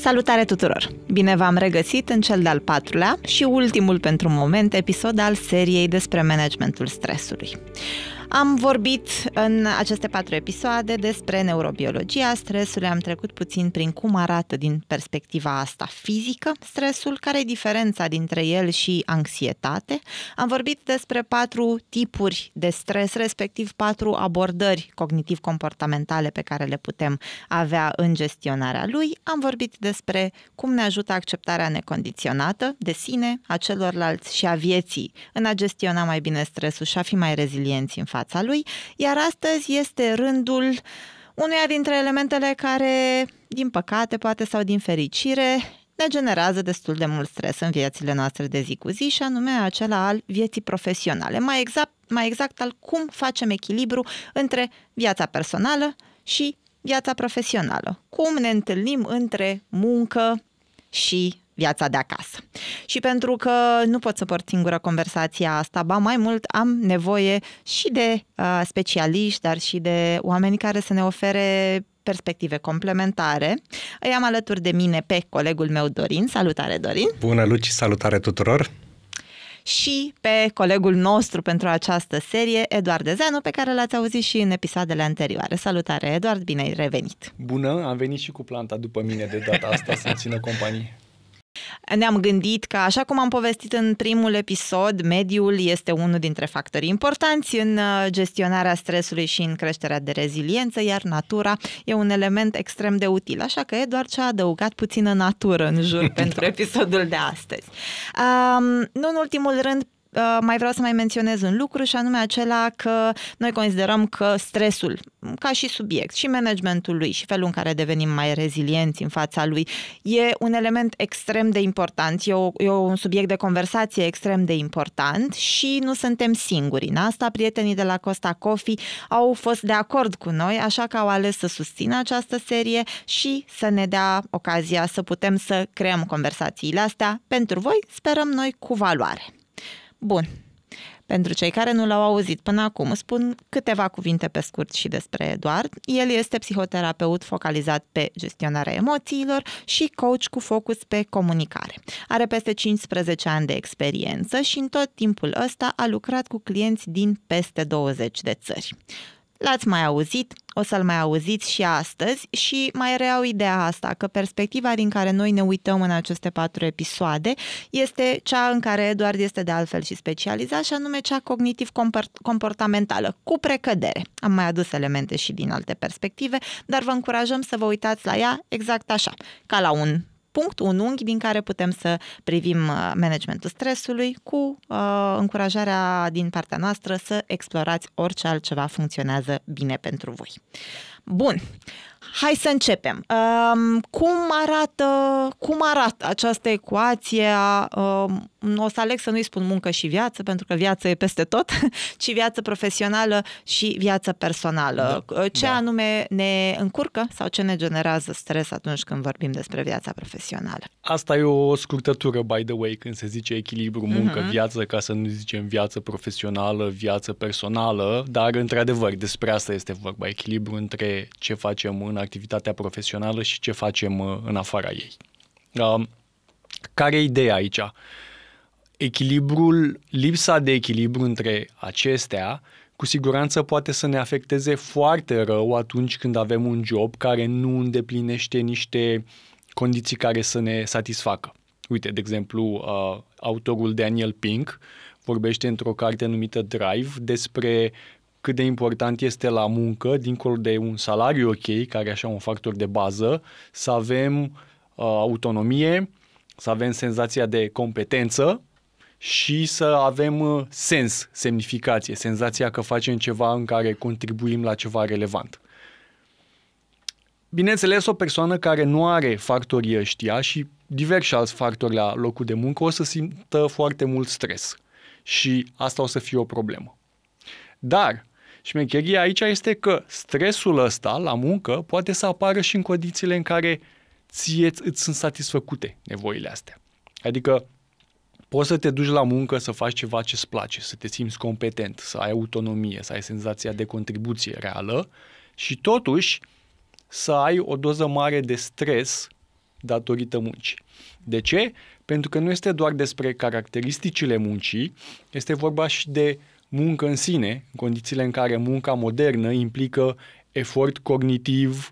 Salutare tuturor! Bine v-am regăsit în cel de-al patrulea și ultimul pentru moment episod al seriei despre managementul stresului. Am vorbit în aceste patru episoade despre neurobiologia stresului, am trecut puțin prin cum arată din perspectiva asta fizică stresul, care e diferența dintre el și anxietate. Am vorbit despre patru tipuri de stres, respectiv patru abordări cognitiv-comportamentale pe care le putem avea în gestionarea lui. Am vorbit despre cum ne ajută acceptarea necondiționată de sine, a celorlalți și a vieții în a gestiona mai bine stresul și a fi mai rezilienți în față fața lui, iar astăzi este rândul uneia dintre elementele care, din păcate, poate sau din fericire, ne generează destul de mult stres în viețile noastre de zi cu zi și anume acela al vieții profesionale, mai exact, mai exact al cum facem echilibru între viața personală și viața profesională, cum ne întâlnim între muncă și viața de acasă. Și pentru că nu pot să port singură conversația asta, ba mai mult am nevoie și de uh, specialiști, dar și de oameni care să ne ofere perspective complementare. Îi am alături de mine pe colegul meu Dorin. Salutare, Dorin! Bună, Luci! Salutare tuturor! și pe colegul nostru pentru această serie, Eduard Dezeanu, pe care l-ați auzit și în episoadele anterioare. Salutare, Eduard, bine ai revenit! Bună, am venit și cu planta după mine de data asta să-mi țină companie. Ne-am gândit că, așa cum am povestit în primul episod, mediul este unul dintre factorii importanți în uh, gestionarea stresului și în creșterea de reziliență, iar natura e un element extrem de util, așa că e doar ce a adăugat puțină natură în jur pentru da. episodul de astăzi. Um, nu în ultimul rând, Uh, mai vreau să mai menționez un lucru și anume acela că noi considerăm că stresul, ca și subiect, și managementul lui și felul în care devenim mai rezilienți în fața lui, e un element extrem de important, e, o, e un subiect de conversație extrem de important și nu suntem singuri în asta. Prietenii de la Costa Coffee au fost de acord cu noi, așa că au ales să susțină această serie și să ne dea ocazia să putem să creăm conversațiile astea pentru voi, sperăm noi, cu valoare. Bun. Pentru cei care nu l-au auzit până acum, spun câteva cuvinte pe scurt și despre Eduard. El este psihoterapeut focalizat pe gestionarea emoțiilor și coach cu focus pe comunicare. Are peste 15 ani de experiență și în tot timpul ăsta a lucrat cu clienți din peste 20 de țări. L-ați mai auzit, o să-l mai auziți și astăzi și mai reau ideea asta, că perspectiva din care noi ne uităm în aceste patru episoade este cea în care Eduard este de altfel și specializat și anume cea cognitiv-comportamentală, cu precădere. Am mai adus elemente și din alte perspective, dar vă încurajăm să vă uitați la ea exact așa, ca la un punct, un unghi din care putem să privim uh, managementul stresului cu uh, încurajarea din partea noastră să explorați orice altceva funcționează bine pentru voi. Bun, hai să începem. Um, cum, arată, cum arată această ecuație a um, o să aleg să nu-i spun muncă și viață, pentru că viața e peste tot, ci viață profesională și viață personală. Da. Ce da. anume ne încurcă sau ce ne generează stres atunci când vorbim despre viața profesională? Asta e o scurtătură, by the way, când se zice echilibru mhm. muncă-viață, uh-huh. ca să nu zicem viață profesională, viață personală, dar într-adevăr despre asta este vorba, echilibru între ce facem în activitatea profesională și ce facem uh, în afara ei. Um, care e ideea aici? echilibrul, lipsa de echilibru între acestea, cu siguranță poate să ne afecteze foarte rău atunci când avem un job care nu îndeplinește niște condiții care să ne satisfacă. Uite, de exemplu, uh, autorul Daniel Pink vorbește într-o carte numită Drive despre cât de important este la muncă, dincolo de un salariu ok, care e așa un factor de bază, să avem uh, autonomie, să avem senzația de competență și să avem uh, sens, semnificație, senzația că facem ceva în care contribuim la ceva relevant. Bineînțeles, o persoană care nu are factorii ăștia și diversi alți factori la locul de muncă o să simtă foarte mult stres și asta o să fie o problemă. Dar șmecheria aici este că stresul ăsta la muncă poate să apară și în condițiile în care ție îți sunt satisfăcute nevoile astea. Adică Poți să te duci la muncă să faci ceva ce îți place, să te simți competent, să ai autonomie, să ai senzația de contribuție reală și totuși să ai o doză mare de stres datorită muncii. De ce? Pentru că nu este doar despre caracteristicile muncii, este vorba și de muncă în sine, în condițiile în care munca modernă implică efort cognitiv,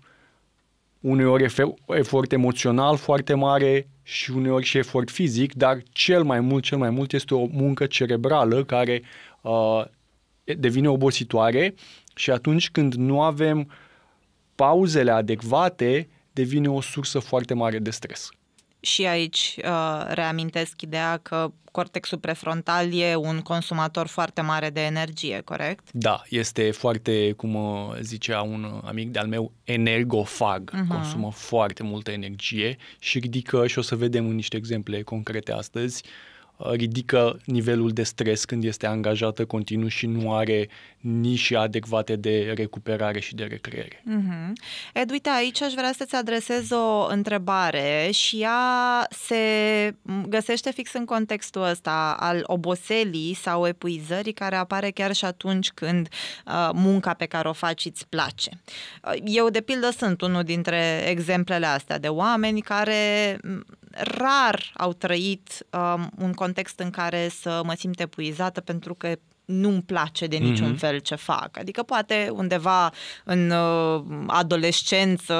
uneori efort emoțional foarte mare, și uneori și efort fizic, dar cel mai mult, cel mai mult este o muncă cerebrală care uh, devine obositoare și atunci când nu avem pauzele adecvate, devine o sursă foarte mare de stres și aici uh, reamintesc ideea că cortexul prefrontal e un consumator foarte mare de energie, corect? Da, este foarte, cum uh, zicea un amic de-al meu, energofag. Uh-huh. Consumă foarte multă energie și ridică, și o să vedem în niște exemple concrete astăzi, uh, Uh, ridică nivelul de stres când este angajată continuu și nu are nișe adecvate de recuperare și de recreere. Mm-hmm. Ed, uite, aici aș vrea să-ți adresez o întrebare și ea se găsește fix în contextul ăsta al oboselii sau epuizării care apare chiar și atunci când uh, munca pe care o faci îți place. Uh, eu, de pildă, sunt unul dintre exemplele astea de oameni care rar au trăit um, un context în care să mă simt epuizată pentru că nu-mi place de niciun mm-hmm. fel ce fac. Adică poate undeva în uh, adolescență,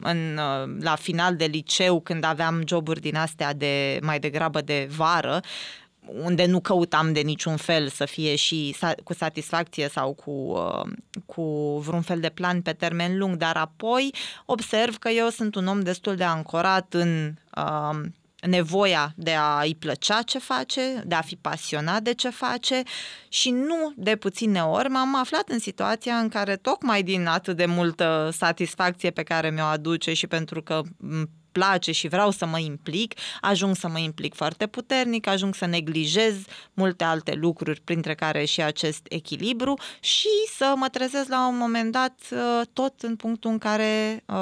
în, uh, la final de liceu, când aveam joburi din astea de mai degrabă de vară, uh, unde nu căutam de niciun fel să fie și cu satisfacție sau cu, uh, cu vreun fel de plan pe termen lung, dar apoi observ că eu sunt un om destul de ancorat în uh, nevoia de a-i plăcea ce face, de a fi pasionat de ce face și nu de puține ori m-am aflat în situația în care tocmai din atât de multă satisfacție pe care mi-o aduce și pentru că place și vreau să mă implic, ajung să mă implic foarte puternic, ajung să neglijez multe alte lucruri, printre care și acest echilibru și să mă trezesc la un moment dat uh, tot în punctul în care uh,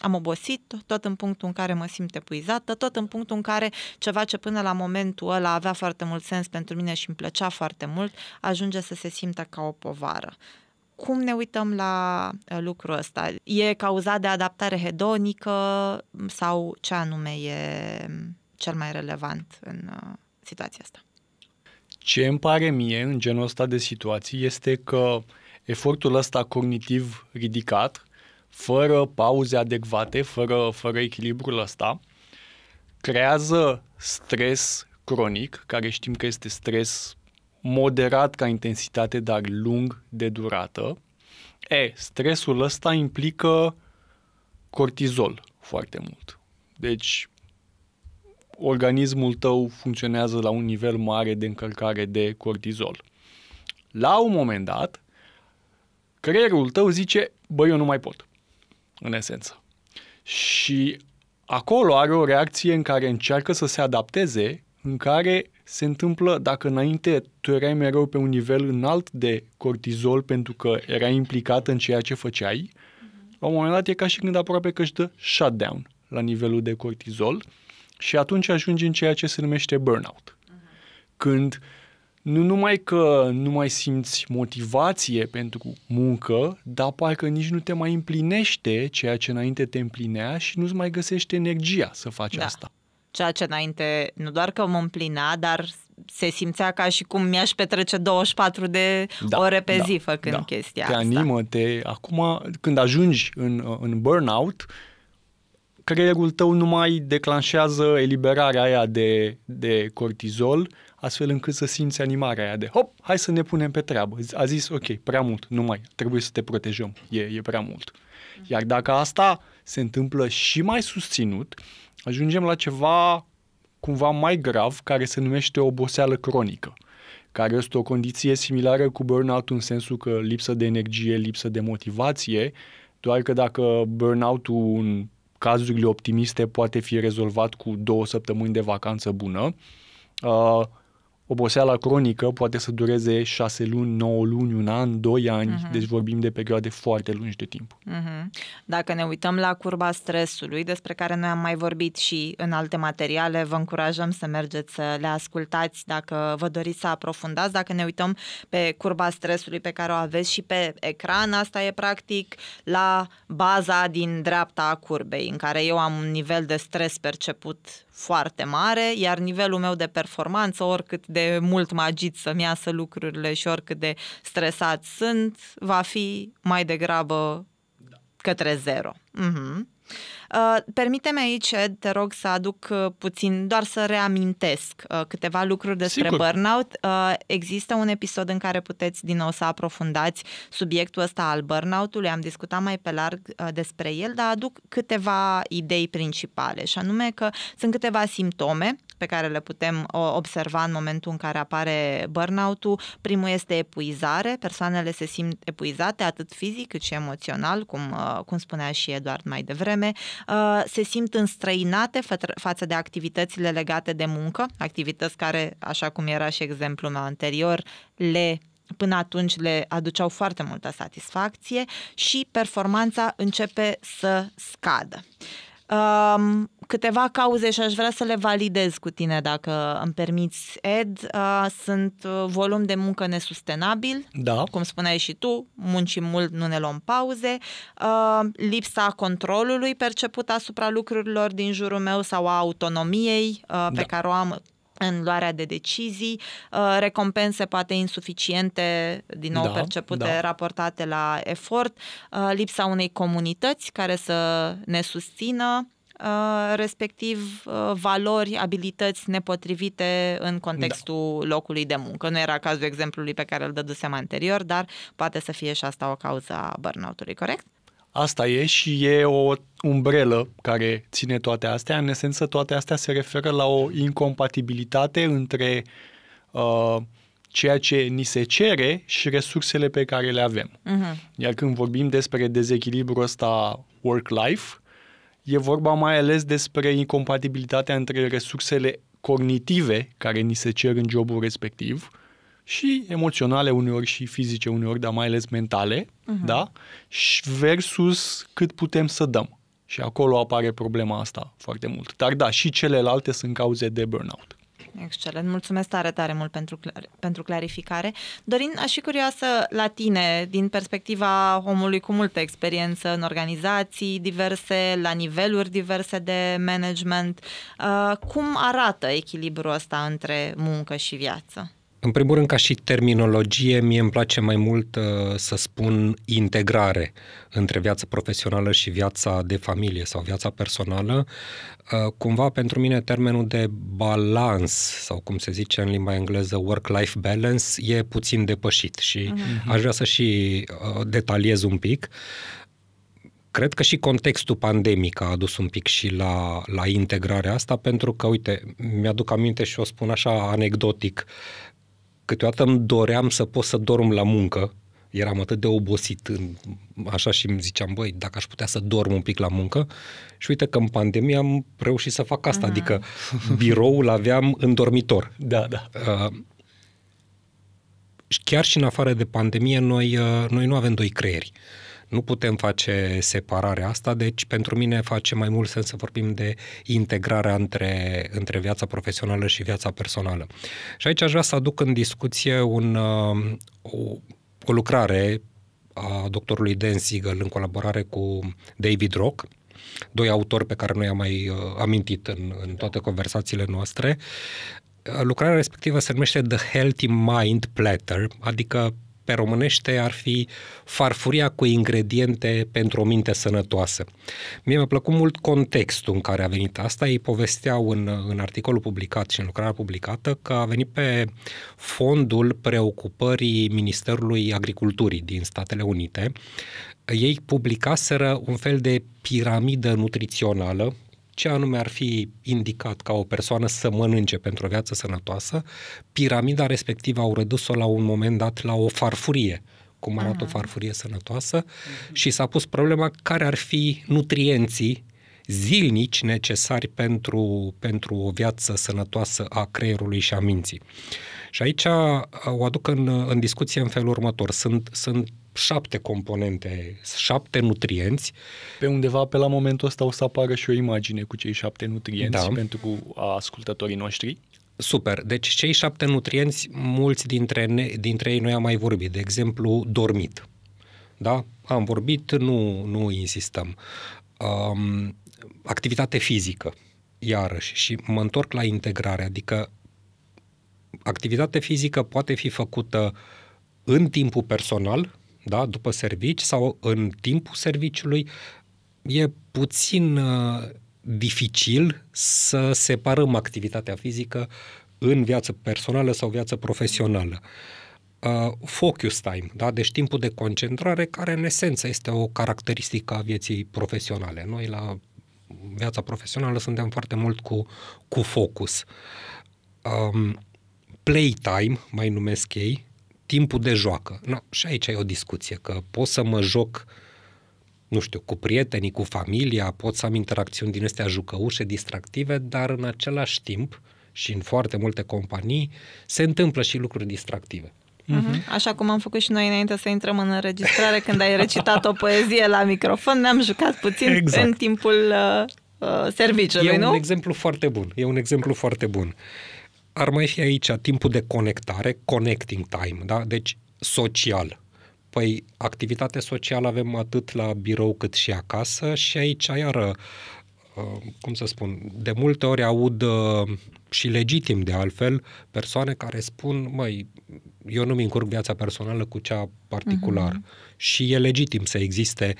am obosit, tot în punctul în care mă simt epuizată, tot în punctul în care ceva ce până la momentul ăla avea foarte mult sens pentru mine și îmi plăcea foarte mult, ajunge să se simtă ca o povară cum ne uităm la uh, lucrul ăsta? E cauzat de adaptare hedonică sau ce anume e um, cel mai relevant în uh, situația asta? Ce îmi pare mie în genul ăsta de situații este că efortul ăsta cognitiv ridicat, fără pauze adecvate, fără, fără echilibrul ăsta, creează stres cronic, care știm că este stres moderat ca intensitate, dar lung de durată. E, stresul ăsta implică cortizol foarte mult. Deci, organismul tău funcționează la un nivel mare de încărcare de cortizol. La un moment dat, creierul tău zice, băi, eu nu mai pot, în esență. Și acolo are o reacție în care încearcă să se adapteze, în care se întâmplă dacă înainte tu erai mereu pe un nivel înalt de cortizol pentru că erai implicat în ceea ce făceai, mm-hmm. la un moment dat e ca și când aproape că își dă shutdown la nivelul de cortizol și atunci ajungi în ceea ce se numește burnout. Mm-hmm. Când nu numai că nu mai simți motivație pentru muncă, dar parcă nici nu te mai împlinește ceea ce înainte te împlinea și nu-ți mai găsește energia să faci da. asta ceea ce înainte nu doar că mă împlina, dar se simțea ca și cum mi-aș petrece 24 de da, ore pe da, zi făcând da. chestia te asta. Te animă, te... Acum, când ajungi în, în burnout, creierul tău nu mai declanșează eliberarea aia de, de cortizol, astfel încât să simți animarea aia de hop, hai să ne punem pe treabă. A zis, ok, prea mult, nu mai, trebuie să te protejăm, e, e prea mult. Iar dacă asta se întâmplă și mai susținut, uh, ajungem la ceva cumva mai grav, care se numește oboseală cronică, care este o condiție similară cu burnout în sensul că lipsă de energie, lipsă de motivație, doar că dacă burnout-ul în cazurile optimiste poate fi rezolvat cu două săptămâni de vacanță bună, uh, Oboseala cronică poate să dureze 6 luni, 9 luni, un an, 2 ani, uh-huh. deci vorbim de perioade foarte lungi de timp. Uh-huh. Dacă ne uităm la curba stresului, despre care noi am mai vorbit și în alte materiale, vă încurajăm să mergeți să le ascultați dacă vă doriți să aprofundați. Dacă ne uităm pe curba stresului pe care o aveți și pe ecran, asta e practic la baza din dreapta a curbei, în care eu am un nivel de stres perceput foarte mare, iar nivelul meu de performanță, oricât de mult mă agit să-mi iasă lucrurile și oricât de stresat sunt, va fi mai degrabă da. către zero. Uh-huh. Uh, permite-mi aici, Ed, te rog să aduc uh, puțin, doar să reamintesc uh, câteva lucruri despre Sigur. burnout. Există un episod în care puteți din nou să aprofundați subiectul ăsta al burnout-ului. Am discutat mai pe larg despre el, dar aduc câteva idei principale, și anume că sunt câteva simptome pe care le putem observa în momentul în care apare burnout-ul. Primul este epuizare, persoanele se simt epuizate atât fizic cât și emoțional, cum, uh, cum spunea și Eduard mai devreme, uh, se simt înstrăinate față de activitățile legate de muncă, activități care, așa cum era și exemplul meu anterior, le până atunci le aduceau foarte multă satisfacție și performanța începe să scadă. Uh, Um, câteva cauze și aș vrea să le validez cu tine, dacă îmi permiți, Ed, uh, sunt volum de muncă nesustenabil, da. cum spuneai și tu, muncim mult, nu ne luăm pauze, uh, lipsa controlului perceput asupra lucrurilor din jurul meu sau a autonomiei uh, pe da. care o am în luarea de decizii, uh, recompense poate insuficiente, din nou da, percepute, da. raportate la efort, uh, lipsa unei comunități care să ne susțină, uh, respectiv valori, abilități nepotrivite în contextul da. locului de muncă. Nu era cazul exemplului pe care îl dăduseam anterior, dar poate să fie și asta o cauză a burnout-ului, corect? Asta e și e o umbrelă care ține toate astea. În esență, toate astea se referă la o incompatibilitate între uh, ceea ce ni se cere și resursele pe care le avem. Uh-huh. Iar când vorbim despre dezechilibru ăsta work-life, e vorba mai ales despre incompatibilitatea între resursele cognitive care ni se cer în jobul respectiv și emoționale uneori și fizice uneori, dar mai ales mentale, uh-huh. da? Și versus cât putem să dăm. Și acolo apare problema asta foarte mult. Dar da, și celelalte sunt cauze de burnout. Excelent, mulțumesc tare, tare mult pentru, clar, pentru clarificare. Dorin, aș fi curioasă la tine, din perspectiva omului cu multă experiență în organizații diverse, la niveluri diverse de management, uh, cum arată echilibrul ăsta între muncă și viață? În primul rând, ca și terminologie, mie îmi place mai mult uh, să spun integrare între viața profesională și viața de familie sau viața personală. Uh, cumva, pentru mine, termenul de balans sau cum se zice în limba engleză work-life balance e puțin depășit și uh-huh. aș vrea să și uh, detaliez un pic. Cred că și contextul pandemic a adus un pic și la, la integrarea asta, pentru că, uite, mi-aduc aminte și o spun așa anecdotic, câteodată îmi doream să pot să dorm la muncă, eram atât de obosit, în, așa și îmi ziceam, băi, dacă aș putea să dorm un pic la muncă. Și uite că în pandemie am reușit să fac asta, Aha. adică biroul aveam în dormitor. Da, da. Uh, chiar și în afară de pandemie, noi, uh, noi nu avem doi creieri. Uh, nu putem face separarea asta, deci pentru mine face mai mult sens să vorbim de integrarea între, între viața profesională și viața personală. Și aici aș vrea să aduc în discuție un, uh, o, o lucrare a doctorului Dan Siegel în colaborare cu David Rock, doi autori pe care noi am mai uh, amintit în, în da. toate conversațiile noastre. Lucrarea respectivă se numește The Healthy Mind Platter, adică pe românește ar fi farfuria cu ingrediente pentru o minte sănătoasă. Mie mi-a plăcut mult contextul în care a venit asta. Ei povesteau în, în articolul publicat și în lucrarea publicată că a venit pe fondul preocupării Ministerului Agriculturii din Statele Unite. Ei publicaseră un fel de piramidă nutrițională ce anume ar fi indicat ca o persoană să mănânce pentru o viață sănătoasă, piramida respectivă au redus-o la un moment dat la o farfurie, cum arată Aha. o farfurie sănătoasă, uh-huh. și s-a pus problema care ar fi nutrienții zilnici necesari pentru, pentru o viață sănătoasă a creierului și a minții. Și aici uh, o aduc în, în discuție în felul următor. Sunt, sunt șapte componente, șapte nutrienți. Pe undeva, pe la momentul ăsta, o să apară și o imagine cu cei șapte nutrienți da. pentru ascultătorii noștri. Super. Deci cei șapte nutrienți, mulți dintre, ne, dintre ei noi am mai vorbit. De exemplu, dormit. Da? Am vorbit, nu, nu insistăm. Um, activitate fizică, iarăși, și mă întorc la integrare, adică activitate fizică poate fi făcută în timpul personal, da? după servici sau în timpul serviciului, e puțin uh, dificil să separăm activitatea fizică în viață personală sau viață profesională. Uh, focus time, da? deci timpul de concentrare, care în esență este o caracteristică a vieții profesionale. Noi la viața profesională suntem foarte mult cu, cu focus. Um, playtime, mai numesc ei, timpul de joacă. No, și aici e o discuție, că pot să mă joc nu știu, cu prietenii, cu familia, pot să am interacțiuni din astea jucăușe, distractive, dar în același timp și în foarte multe companii se întâmplă și lucruri distractive. Uh-huh. Așa cum am făcut și noi înainte să intrăm în înregistrare, când ai recitat o poezie la microfon, ne-am jucat puțin exact. în timpul uh, uh, serviciului, e nu? E un exemplu foarte bun. E un exemplu foarte bun. Uh, ar mai fi aici timpul de conectare, connecting time, da? Deci social. Păi activitate socială avem atât la birou cât și acasă și aici iară, uh, cum să spun, de multe ori aud uh, și legitim de altfel persoane care spun, măi, eu nu-mi încurc viața personală cu cea particular. Uh-huh. Mhm. Și e legitim să existe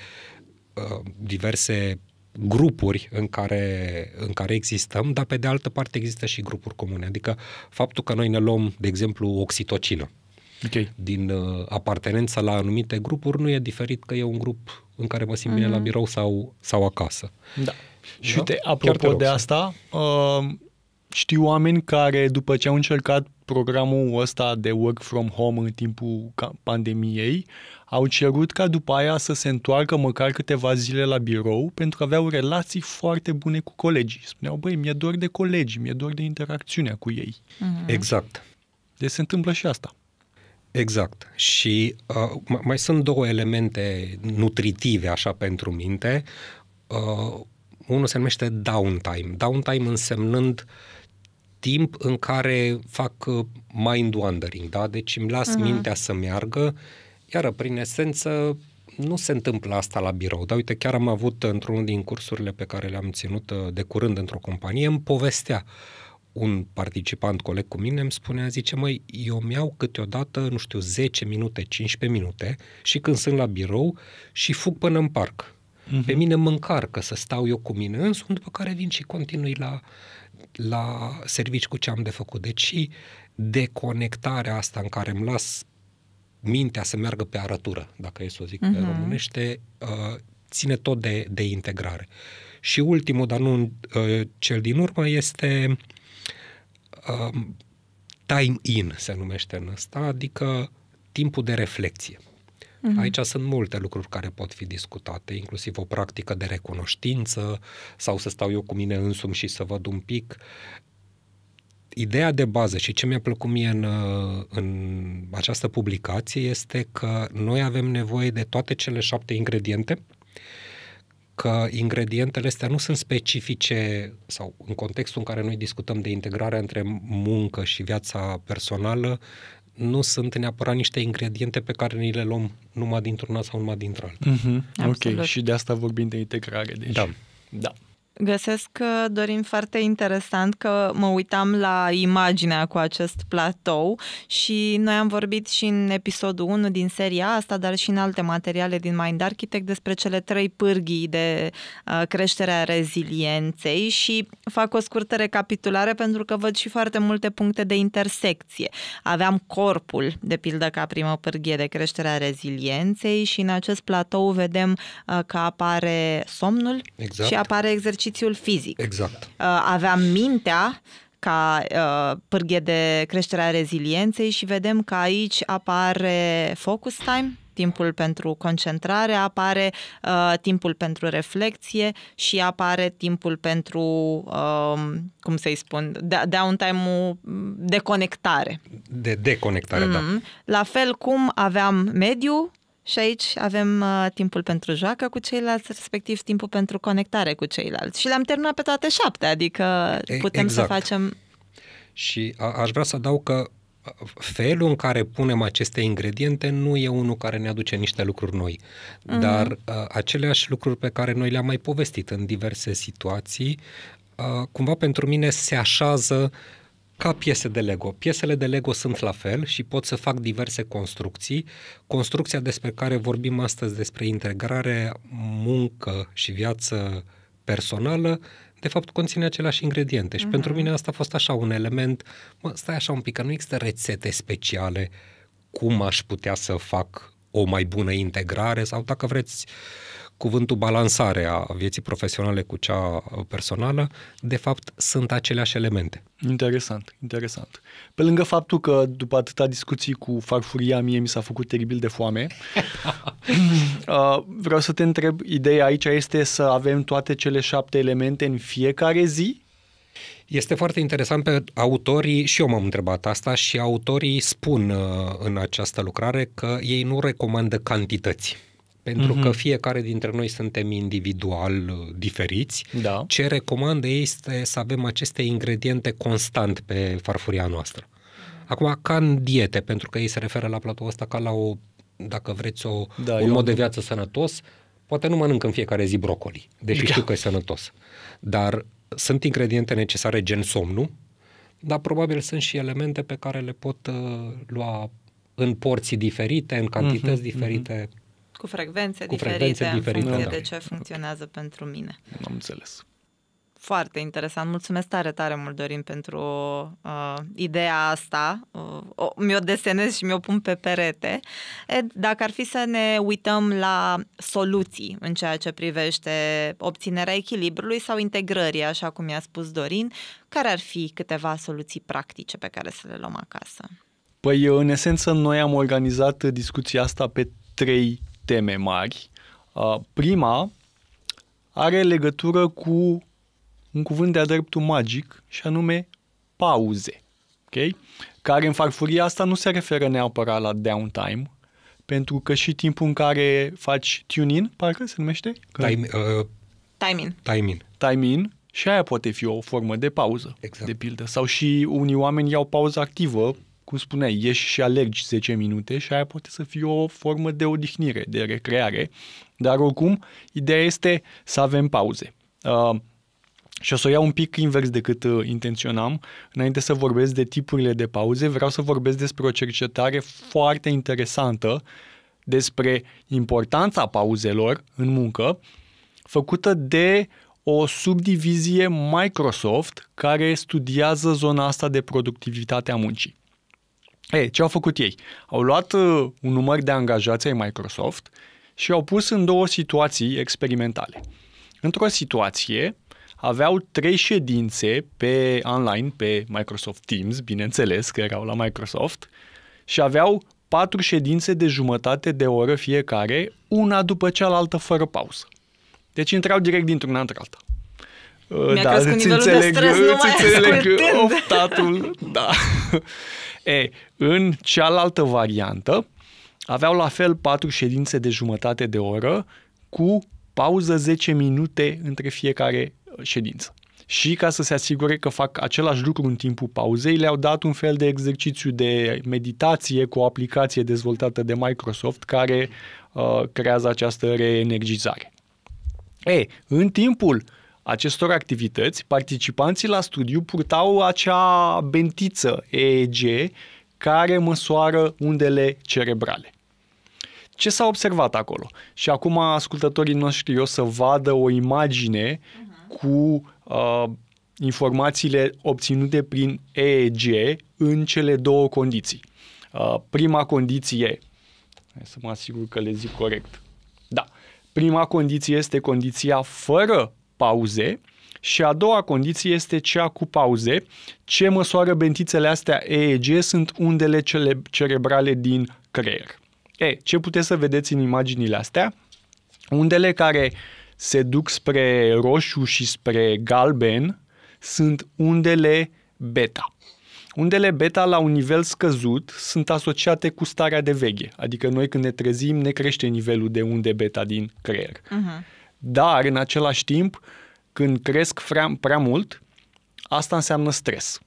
uh, diverse grupuri în care, în care existăm, dar pe de altă parte există și grupuri comune. Adică faptul că noi ne luăm, de exemplu, oxitocină okay. din uh, apartenența la anumite grupuri nu e diferit că e un grup în care mă simt mm-hmm. bine la mhm. birou sau, sau acasă. Da. da? Și da? uite, apropo de asta, uh, știu oameni care după ce au încercat programul ăsta de work from home în timpul pandemiei, au cerut ca după aia să se întoarcă măcar câteva zile la birou pentru că aveau relații foarte bune cu colegii. Spuneau, băi, mi-e dor de colegi, mi-e dor de interacțiunea cu ei. Mm-hmm. Exact. Deci se întâmplă și asta. Exact. Și uh, mai sunt două elemente nutritive așa pentru minte. Uh, unul se numește downtime. Downtime însemnând timp în care fac uh, mind wandering, da? Deci îmi las uh-huh. mintea să meargă, iar prin esență nu se întâmplă asta la birou. Dar uite, chiar am avut într-unul din cursurile pe care le-am ținut uh, de curând într-o companie, îmi povestea un participant, coleg cu mine, îmi spunea, zice, măi, eu mi iau câteodată, nu știu, 10 minute, 15 minute și când sunt la birou și fug până în parc. Uh-huh. Pe mhm. mine mă încarcă să stau eu cu mine însumi, după care vin și continui la, la servici cu ce am de făcut. Deci deconectarea asta în care îmi las mintea să meargă pe arătură, dacă e să o zic uh-huh. pe mhm. românește, uh, ține tot de, de integrare. Și ultimul, dar nu uh, cel din urmă, este uh, time in, se numește în ăsta, adică timpul de reflexie. Uh-huh. Aici sunt multe lucruri care pot fi discutate, inclusiv o practică de recunoștință sau să stau eu cu mine însumi și să văd un pic. Ideea de bază și ce mi-a plăcut mie în, în această publicație este că noi avem nevoie de toate cele șapte ingrediente că ingredientele astea nu sunt specifice sau în contextul în care noi discutăm de integrarea între muncă și viața personală, nu sunt neapărat niște ingrediente pe care ni le luăm numai dintr-una sau numai dintr-alta. Mm-hmm. Absolut. Ok, și de asta vorbim de integrare. Deci. Da. Da. Găsesc Dorin, foarte interesant că mă uitam la imaginea cu acest platou și noi am vorbit și în episodul 1 din seria asta, dar și în alte materiale din Mind Architect despre cele trei pârghii de uh, creșterea rezilienței și fac o scurtă recapitulare pentru că văd și foarte multe puncte de intersecție. Aveam corpul, de pildă, ca primă pârghie de creșterea rezilienței și în acest platou vedem uh, că apare somnul exact. și apare exercițiul exercițiul fizic. Exact. Uh, aveam mintea ca uh, pârghie de creșterea rezilienței și vedem că aici apare focus time, timpul pentru concentrare, apare uh, timpul pentru reflexie și apare timpul pentru, um, cum să-i spun, da, downtime time de conectare. De deconectare, da. mm-hmm. da. La fel cum aveam mediu, și aici avem uh, timpul pentru joacă cu ceilalți, respectiv timpul pentru conectare cu ceilalți. Și le-am terminat pe toate șapte, adică putem exact. să facem... Și a- aș vrea să dau că felul în care punem aceste ingrediente nu e unul care ne aduce niște lucruri noi, mm-hmm. dar uh, aceleași lucruri pe care noi le-am mai povestit în diverse situații, uh, cumva pentru mine se așează uh, ca piese de Lego. Piesele de Lego sunt la fel și pot să fac diverse construcții. Construcția despre care vorbim astăzi, despre integrare, muncă și viață personală, de fapt conține aceleași ingrediente. Și uh-huh. pentru mhm. mine asta a fost așa un element, mă, stai așa un pic, că nu există rețete speciale cum aș putea să fac o mai bună integrare sau dacă vreți uh, cuvântul balansare a vieții profesionale cu cea personală, de fapt sunt aceleași elemente. Interesant, interesant. Pe lângă faptul că după atâta discuții cu farfuria mie mi s-a făcut teribil de foame, uh, vreau să te întreb, ideea aici este să avem toate cele șapte elemente în fiecare zi este foarte interesant pe autorii, și eu m-am întrebat asta, și autorii spun uh, în această lucrare că ei nu recomandă cantități pentru mm-hmm. că mhm. fiecare dintre noi suntem individual uh, diferiți. Da. Ce recomandă ei este să avem aceste ingrediente constant pe farfuria noastră. Acum, ca în diete, pentru că ei se referă la platou ăsta ca la o, dacă vreți, o, da, un mod de viață sănătos, poate nu mănânc în fiecare zi brocoli, deși da. știu că e sănătos. Dar sunt ingrediente necesare gen somnul, dar probabil sunt și elemente pe care le pot uh, lua în porții diferite, în cantități uh-huh, diferite. Uh-huh cu frecvențe cu diferite frecvențe în diferite, funcție da. de ce funcționează okay. pentru mine. Am înțeles. Foarte interesant. Mulțumesc tare, tare mult, Dorin, pentru uh, ideea asta. Uh, mi-o desenez și mi-o pun pe perete. E, dacă ar fi să ne uităm la soluții în ceea ce privește obținerea echilibrului sau integrării, așa cum i-a spus Dorin, care ar fi câteva soluții practice pe care să le luăm acasă? Păi, în esență, noi am organizat discuția asta pe trei teme mari. Uh, prima are legătură cu un cuvânt de-a dreptul magic și anume pauze. Okay? Care în farfuria asta nu se referă neapărat la downtime, pentru că și timpul în care faci tune-in, parcă se numește? Time, uh, time-in. Time-in. Time-in și aia poate fi o formă de pauză, exact. de pildă. Sau și unii oameni iau pauză activă, cum spuneai, ieși și alergi 10 minute și aia poate să fie o formă de odihnire, de recreare, dar oricum ideea este să avem pauze. Uh, și o să o iau un pic invers decât uh, intenționam. Înainte să vorbesc de tipurile de pauze, vreau să vorbesc despre o cercetare foarte interesantă despre importanța pauzelor în muncă, făcută de o subdivizie Microsoft care studiază zona asta de productivitate a muncii. Ei, ce au făcut ei? Au luat uh, un număr de angajați ai Microsoft și au pus în două situații experimentale. Într-o situație aveau trei ședințe pe online, pe Microsoft Teams, bineînțeles că erau la Microsoft, și aveau patru ședințe de jumătate de oră fiecare, una după cealaltă, fără pauză. Deci intrau direct dintr-una într-alta. Uh, Mi-a da, crescut nivelul înțeleg, de stres mai înțeleg oftatul. Da. e în cealaltă variantă, aveau la fel patru ședințe de jumătate de oră cu pauză 10 minute între fiecare uh, ședință. Și ca să se asigure că fac același lucru în timpul pauzei, le-au dat un fel de exercițiu de meditație cu o aplicație dezvoltată de Microsoft care uh, creează această reenergizare. E, în timpul uh, acestor activități, participanții la studiu purtau acea bentiță EEG care măsoară undele cerebrale. Ce s-a observat acolo? Și acum ascultătorii noștri o să vadă o imagine uh-huh. cu uh, informațiile obținute prin EEG în cele două condiții. Uh, prima condiție, hai să mă asigur că le zic corect, da, prima condiție este condiția fără pauze și a doua condiție este cea cu pauze. Ce măsoară bentițele astea EEG sunt undele cele cerebrale din creier. E, ce puteți să vedeți în imaginile astea? Undele care se duc spre roșu și spre galben sunt undele beta. Undele beta la un nivel scăzut sunt asociate cu starea de veche, adică noi când ne trezim ne crește nivelul de unde beta din creier. Uh-huh. Dar, în același timp, când cresc prea, prea mult, asta înseamnă stres.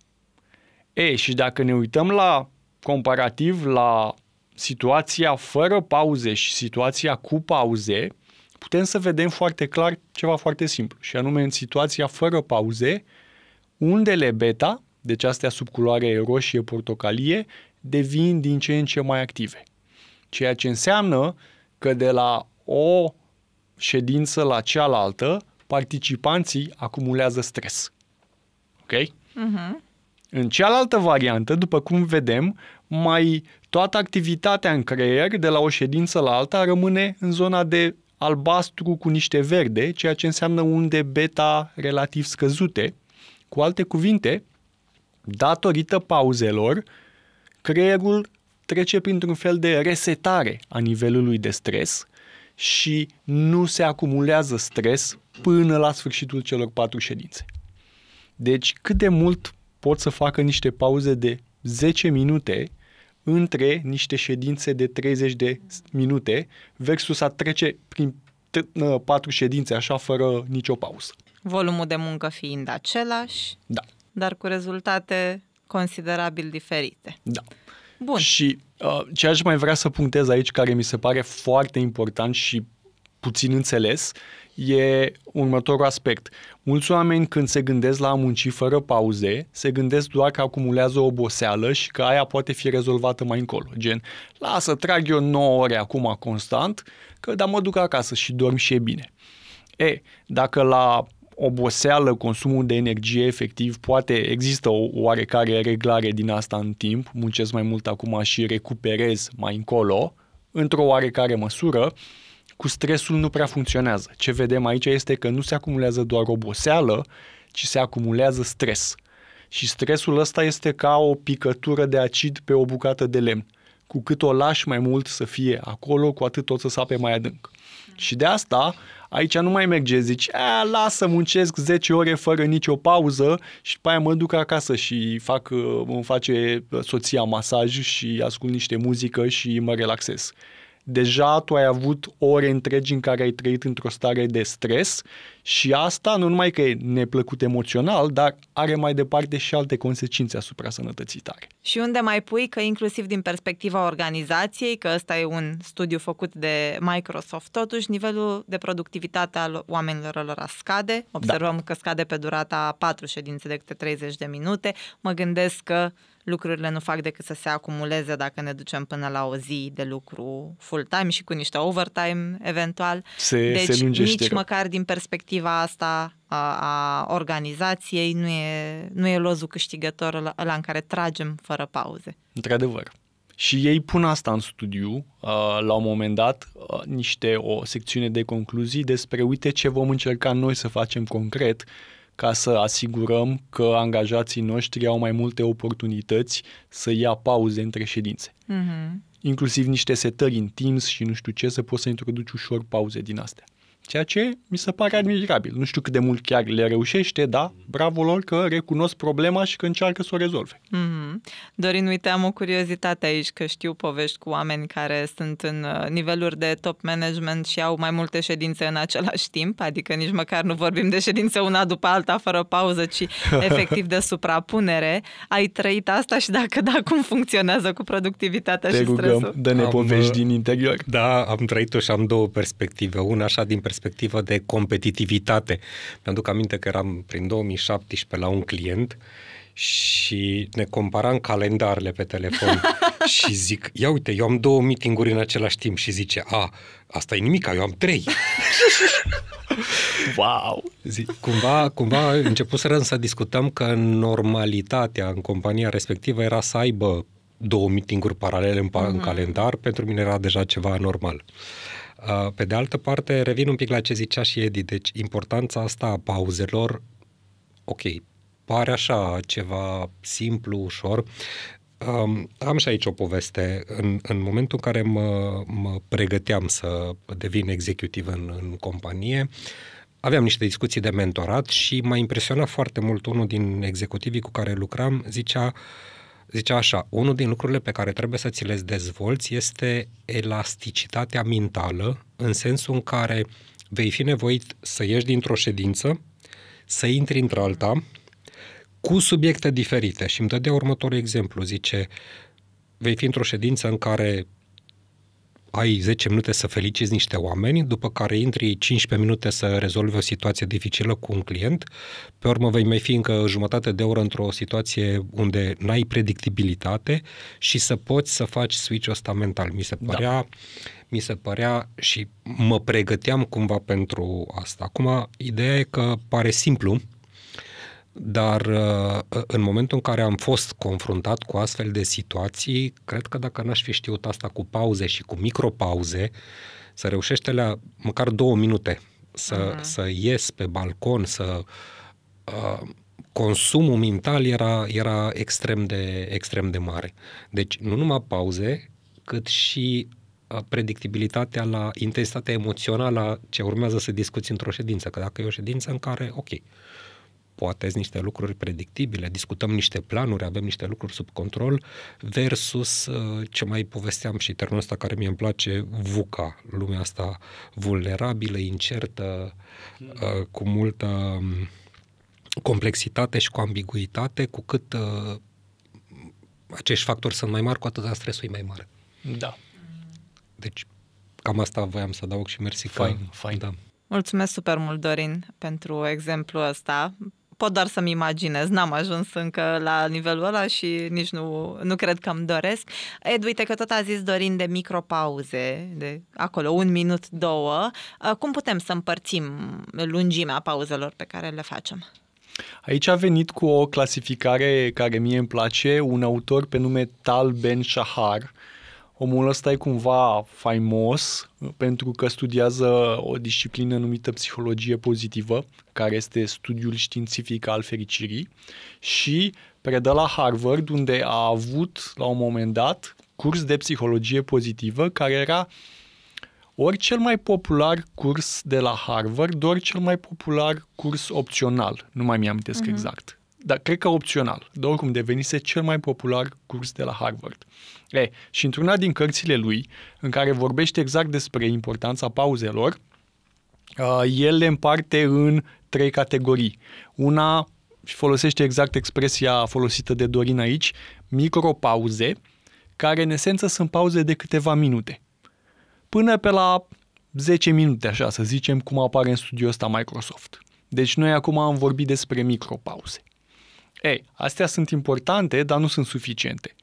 E, și dacă ne uităm la comparativ la situația fără pauze și situația cu pauze, putem să vedem foarte clar ceva foarte simplu, și anume în situația fără pauze, undele beta, deci astea sub culoare roșie-portocalie, devin din ce în ce mai active. Ceea ce înseamnă că de la o ședință la cealaltă, participanții acumulează stres. Ok? Uh-huh. În cealaltă variantă, după cum vedem, mai toată activitatea în creier de la o ședință la alta rămâne în zona de albastru cu niște verde, ceea ce înseamnă unde beta relativ scăzute. Cu alte cuvinte, datorită pauzelor, creierul trece printr-un fel de resetare a nivelului de stres, și nu se acumulează stres până la sfârșitul celor patru ședințe. Deci cât de mult pot să facă niște pauze de 10 minute între niște ședințe de 30 de minute versus a trece prin patru ședințe așa fără nicio pauză. Volumul de muncă fiind același, da. dar cu rezultate considerabil diferite. Da. Bun. Și uh, ceea ce mai vrea să punctez aici, care mi se pare foarte important și puțin înțeles, e următorul aspect. Mulți oameni când se gândesc la a munci fără pauze, se gândesc doar că acumulează oboseală și că aia poate fi rezolvată mai încolo. Gen, lasă, trag eu 9 ore acum constant, că da mă duc acasă și dorm și e bine. E, dacă la oboseală, consumul de energie efectiv, poate există o oarecare reglare din asta în timp, muncesc mai mult acum și recuperez mai încolo, într-o oarecare măsură, cu stresul nu prea funcționează. Ce vedem aici este că nu se acumulează doar oboseală, ci se acumulează stres. Și stresul ăsta este ca o picătură de acid pe o bucată de lemn. Cu cât o lași mai mult să fie acolo, cu atât o să sape mai adânc. Și de asta aici nu mai merge, zici, a, lasă, muncesc 10 ore fără nicio pauză și după aia mă duc acasă și fac, îmi face soția masaj și ascult niște muzică și mă relaxez deja tu ai avut ore întregi în care ai trăit într-o stare de stres și asta nu numai că e neplăcut emoțional, dar are mai departe și alte consecințe asupra sănătății tale. Și unde mai pui că inclusiv din perspectiva organizației, că ăsta e un studiu făcut de Microsoft, totuși nivelul de productivitate al oamenilor lor scade. Da. Observăm da. că scade pe durata 4 ședințe de câte 30 de minute. Mă gândesc că lucrurile nu fac decât să se acumuleze dacă ne ducem până la o zi de lucru full-time și cu niște overtime eventual. Se, deci se nici nici măcar din perspectiva asta a, a organizației nu e, nu e lozul câștigător la, la în care tragem fără pauze. Într-adevăr. Și ei pun asta în studiu, uh, la un moment dat, uh, niște o secțiune de concluzii despre uite ce vom încerca noi să facem concret ca să asigurăm că angajații noștri au mai multe oportunități să ia pauze între ședințe. Mm-hmm. Inclusiv niște setări în Teams și nu știu ce, să poți să introduci ușor pauze din astea ceea ce mi se pare admirabil. Nu știu cât de mult chiar le reușește, dar bravo lor că recunosc problema și că încearcă să o rezolve. Mm-hmm. Dorin, am o curiozitate aici, că știu povești cu oameni care sunt în uh, niveluri de top management și au mai multe ședințe în același timp, adică nici măcar nu vorbim de ședință una după alta, fără pauză, ci efectiv de suprapunere. Ai trăit asta și dacă da, cum funcționează cu productivitatea Te și rugăm, stresul? dă-ne am, povești uh, din interior. Da, am trăit-o și am două perspective. Una așa din perspectiva perspectivă de competitivitate. Mi-aduc aminte că eram prin 2017 la un client și ne comparam calendarele pe telefon și zic, ia uite, eu am două meetinguri în același timp și zice, a, asta e nimica, eu am trei. Wow! Zic, cumva, cumva început să discutăm că normalitatea în compania respectivă era să aibă două meeting-uri paralele în, mm-hmm. în mhm. calendar, pentru mine era deja ceva Uh, pe de altă parte, revin un pic la ce zicea și Edi, deci importanța asta a pauzelor, ok, pare așa ceva simplu, ușor. Um, am și aici o poveste. În, în momentul în care mă, mă pregăteam să devin executiv în, în companie, aveam niște discuții de mentorat și m-a impresionat foarte mult unul din executivii cu care lucram, zicea uh, Zice așa, unul din lucrurile pe care trebuie să ți le dezvolți este elasticitatea mentală, în sensul în care vei fi nevoit să ieși dintr-o ședință, să intri într-alta, cu subiecte diferite. Și îmi dădea următorul exemplu, zice, vei fi într-o ședință în care ai 10 minute să feliciți niște oameni, după care intri 15 minute să rezolvi o situație dificilă cu un client, pe urmă vei mai fi încă jumătate de oră într-o situație unde n-ai predictibilitate și să poți să faci switch-ul ăsta mental. Mi se da. părea, da. mi se părea și mă pregăteam cumva pentru asta. Acum, ideea e că pare simplu, dar uh, în momentul în care am fost confruntat cu astfel de situații, cred că dacă n-aș fi știut asta cu pauze și cu micropauze, să reușește la măcar două minute să, uh-huh. să ies pe balcon, să uh, consumul mental era, era extrem, de, extrem de mare. Deci nu numai pauze, cât și uh, predictibilitatea la intensitatea emoțională ce urmează să discuți într-o ședință. Că dacă e o ședință în care, ok, uh, poate niște lucruri predictibile, discutăm niște planuri, avem niște lucruri sub control, versus uh, ce mai povesteam și termenul ăsta care mie îmi place, VUCA, lumea asta vulnerabilă, incertă, hmm. uh, cu multă um, complexitate și cu ambiguitate, cu cât uh, acești factori sunt mai mari, cu atât stresul e mai mare. Da. Deci, cam asta voiam să adaug și mersi. Fain, fain. Da. Mulțumesc super mult, Dorin, pentru exemplu ăsta, pot doar să-mi imaginez. N-am ajuns încă la nivelul ăla și nici nu, nu cred că îmi doresc. Ed, uite că tot a zis Dorin de micropauze, de acolo un minut, două. Uh, cum putem să împărțim lungimea pauzelor pe care le facem? Aici a venit cu o clasificare care mie îmi place, un autor pe nume Tal Ben Shahar, omul ăsta e cumva faimos pentru că studiază o disciplină numită psihologie pozitivă, care este studiul științific al fericirii și predă la Harvard unde a avut la un moment dat curs de psihologie pozitivă care era ori cel mai popular curs de la Harvard, ori cel mai popular curs opțional. Nu mai mi-am mm-hmm. exact dar cred că opțional, de oricum devenise cel mai popular curs de la Harvard. E, și într-una din cărțile lui, în care vorbește exact despre importanța pauzelor, uh, el le împarte în trei categorii. Una, și folosește exact expresia folosită de Dorin aici, micropauze, care în esență sunt pauze de câteva minute. Până pe la 10 minute, așa să zicem, cum apare în studiul ăsta Microsoft. Deci noi acum am vorbit despre micropauze. Ei, astea sunt importante, dar nu sunt suficiente.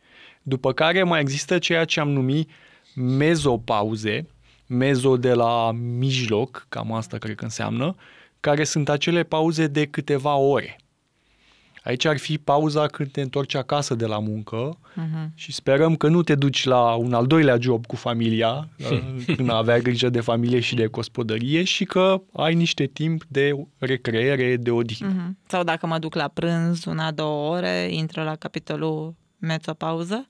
După care mai există ceea ce am numit mezopauze, mezo de la mijloc, cam asta cred că înseamnă, care sunt acele pauze de câteva ore. Aici ar fi pauza când te întorci acasă de la muncă uh-huh. și sperăm că nu te duci la un al doilea job cu familia, uh, când avea grijă de familie și de gospodărie și că ai niște timp de recreere, de odihnă. Uh-huh. Sau dacă mă duc la prânz una, două ore, intră la capitolul metopauză?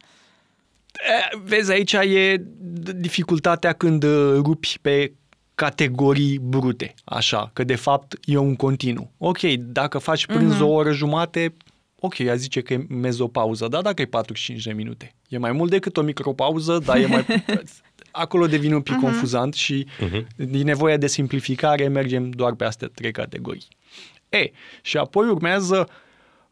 Vezi, aici e dificultatea când uh, rupi pe categorii brute, așa, că de fapt e un continuu. Ok, dacă faci prânz uh-huh. o oră jumate, ok, ea zice că e mezopauză, da, dacă e 45 de minute. E mai mult decât o micropauză, dar e mai... Acolo devine un pic uh-huh. confuzant și uh-huh. Mhm. din nevoia de simplificare mergem doar pe astea trei categorii. E, și apoi urmează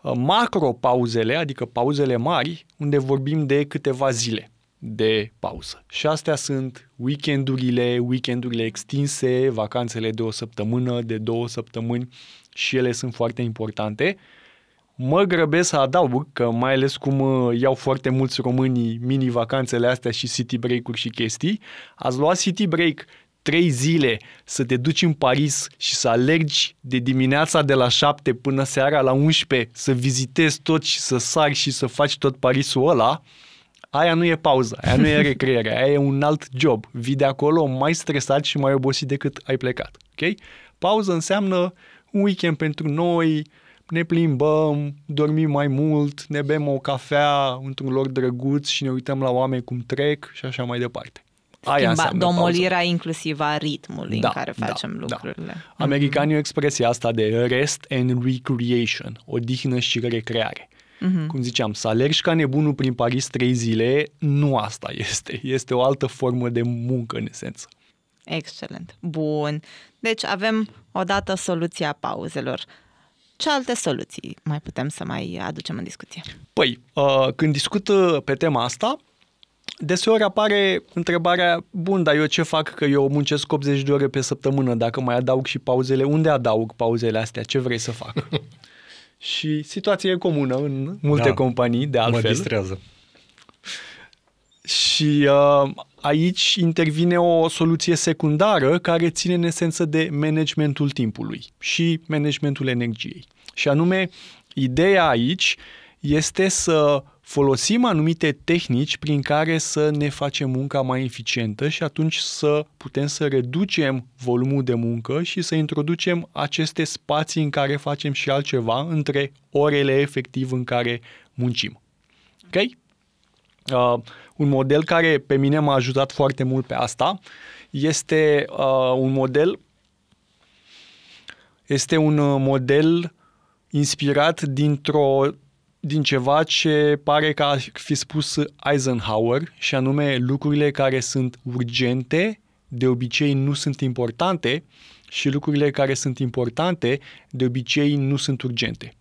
uh, macropauzele, adică pauzele mari, unde vorbim de câteva zile de pauză. Și astea sunt weekendurile, weekendurile extinse, vacanțele de o săptămână, de două săptămâni și ele sunt foarte importante. Mă grăbesc să adaug că mai ales cum uh, iau foarte mulți românii mini-vacanțele astea și city break-uri și chestii, ați luat city break trei zile să te duci în Paris și să alergi de dimineața de la 7 până seara la 11 să vizitezi tot și să sari și să faci tot Parisul ăla, Aia nu e pauza, aia nu e recreere, aia e un alt job. Vii de acolo mai stresat și mai obosit decât ai plecat. Ok? Pauză înseamnă un weekend pentru noi, ne plimbăm, dormim mai mult, ne bem o cafea într-un loc drăguț și ne uităm la oameni cum trec și așa mai departe. Aia Schimba, domolirea pauză. inclusiv a ritmului da, în care da, facem da, lucrurile. Da. Americanii mm-hmm. expresia asta de rest and recreation, odihnă și recreare. Uh-huh. Cum ziceam, să alergi ca nebunul prin Paris trei zile, nu asta este. Este o altă formă de muncă, în esență. Excelent. Bun. Deci avem odată soluția pauzelor. Ce alte soluții mai putem să mai aducem în discuție? Păi, uh, când discut uh, pe tema asta, deseori apare întrebarea, bun, dar eu ce fac că eu muncesc 80 de ore pe săptămână, dacă mai adaug și pauzele, unde adaug pauzele astea, ce vrei să fac? Și situația e comună în multe da, companii, de altfel. Mă distrează. Și uh, aici intervine o soluție secundară care ține în esență de managementul timpului și managementul energiei. Și anume, ideea aici uh, este să folosim anumite tehnici prin care să ne facem munca mai eficientă și atunci să putem să reducem volumul de muncă și să introducem aceste spații în care facem și altceva între orele efectiv în care muncim. Ok? Uh, un model care pe mine m-a ajutat foarte mult pe asta este uh, un model este un uh, model inspirat dintr-o din ceva ce pare că a fi spus Eisenhower, și anume lucrurile care sunt urgente de obicei nu sunt importante și lucrurile care sunt importante de obicei nu sunt urgente.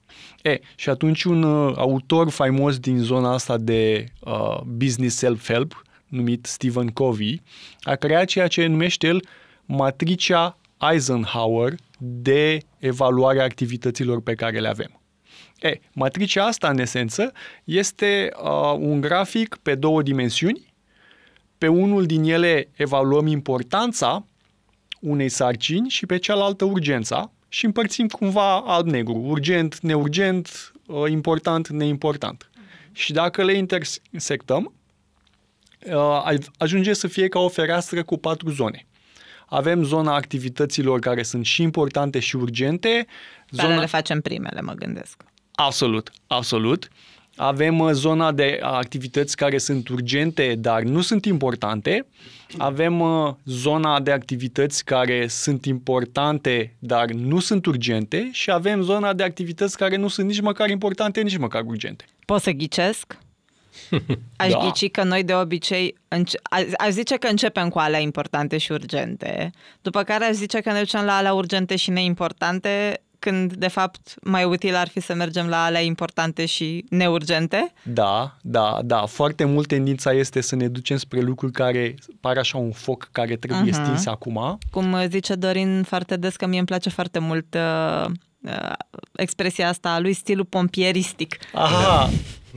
E, și atunci un uh, autor faimos din zona asta de uh, business self-help, numit Stephen Covey, a creat ceea ce numește el matricea Eisenhower de evaluare a activităților pe care le avem. E, matricea asta, în esență, este uh, un grafic pe două dimensiuni. Pe unul din ele evaluăm importanța unei sarcini și pe cealaltă urgența și împărțim cumva alb-negru, urgent, neurgent, uh, important, neimportant. Uh-huh. Și dacă le intersectăm, uh, ajunge să fie ca o fereastră cu patru zone avem zona activităților care sunt și importante și urgente. Dar zona... le facem primele, mă gândesc. Absolut, absolut. Avem uh, zona de activități care sunt urgente, dar nu sunt importante. Avem uh, zona de activități care sunt importante, dar nu sunt urgente. Și avem zona de activități care nu sunt nici măcar importante, nici măcar urgente. Poți să ghicesc? Aș da. ghici că noi de obicei, înce- aș zice că începem cu alea importante și urgente, după care aș zice că ne ducem la alea urgente și neimportante, când de fapt mai util ar fi să mergem la alea importante și neurgente? Da, da, da. Foarte mult tendința este să ne ducem spre lucruri care par așa un foc care trebuie uh-huh. stins acum. Cum uh, zice Dorin foarte des că mie îmi place foarte mult uh, uh, expresia asta a lui stilul pompieristic. Aha!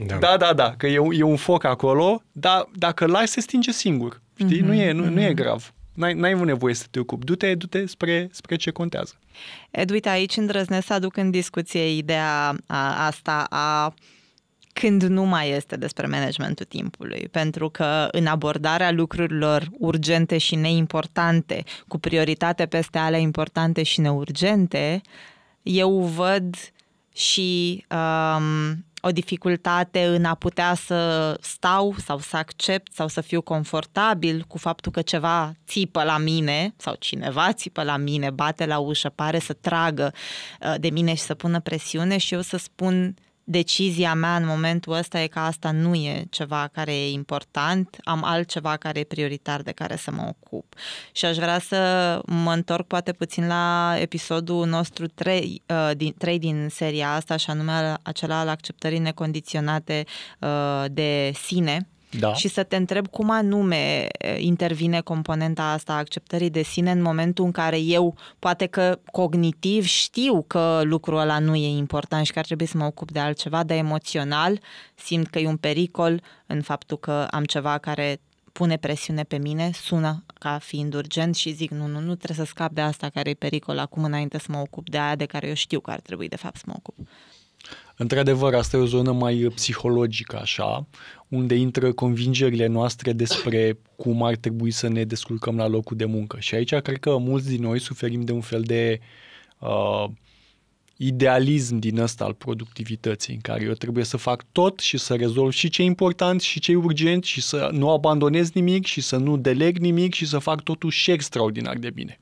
Da, da, da, da că e, e un foc acolo, dar dacă lași se stinge singur. Știi? Uh-huh, nu, e, nu, uh-huh. nu e mhm. grav. N-ai, n-ai nevoie să te ocupi. Du-te, du-te spre, spre ce contează. Ed, uite, aici îndrăznesc să aduc în discuție ideea a, asta a când nu mai este despre managementul timpului, pentru că în abordarea lucrurilor urgente și neimportante, cu prioritate peste ale importante și neurgente, eu văd și um, o dificultate în a putea să stau sau să accept sau să fiu confortabil cu faptul că ceva țipă la mine sau cineva țipă la mine, bate la ușă, pare să tragă uh, de mine și să pună presiune și eu să spun decizia mea în momentul ăsta e că asta nu e ceva care e important, am altceva care e prioritar de care să mă ocup. Și aș vrea să mă întorc poate puțin la episodul nostru 3 uh, din, 3 din seria asta, și anume acela al acceptării necondiționate uh, de sine, da. și să te întreb cum anume intervine componenta asta a acceptării de sine în momentul în care eu, poate că cognitiv știu că lucrul ăla nu e important și că ar trebui să mă ocup de altceva, dar emoțional simt că e un pericol în faptul că am ceva care pune presiune pe mine, sună ca fiind urgent și zic nu, nu, nu trebuie să scap de asta care e pericol acum înainte să mă ocup de aia de care eu știu că ar trebui de fapt să mă ocup. Într-adevăr, asta e o zonă mai psihologică, așa, unde intră convingerile noastre despre cum ar trebui să ne descurcăm la locul de muncă. Și aici cred că mulți din noi suferim de un fel de uh, idealism din ăsta al productivității, în care eu trebuie să fac tot și să rezolv și ce e important și ce e urgent și să nu abandonez nimic și să nu deleg nimic și să fac totul și extraordinar de bine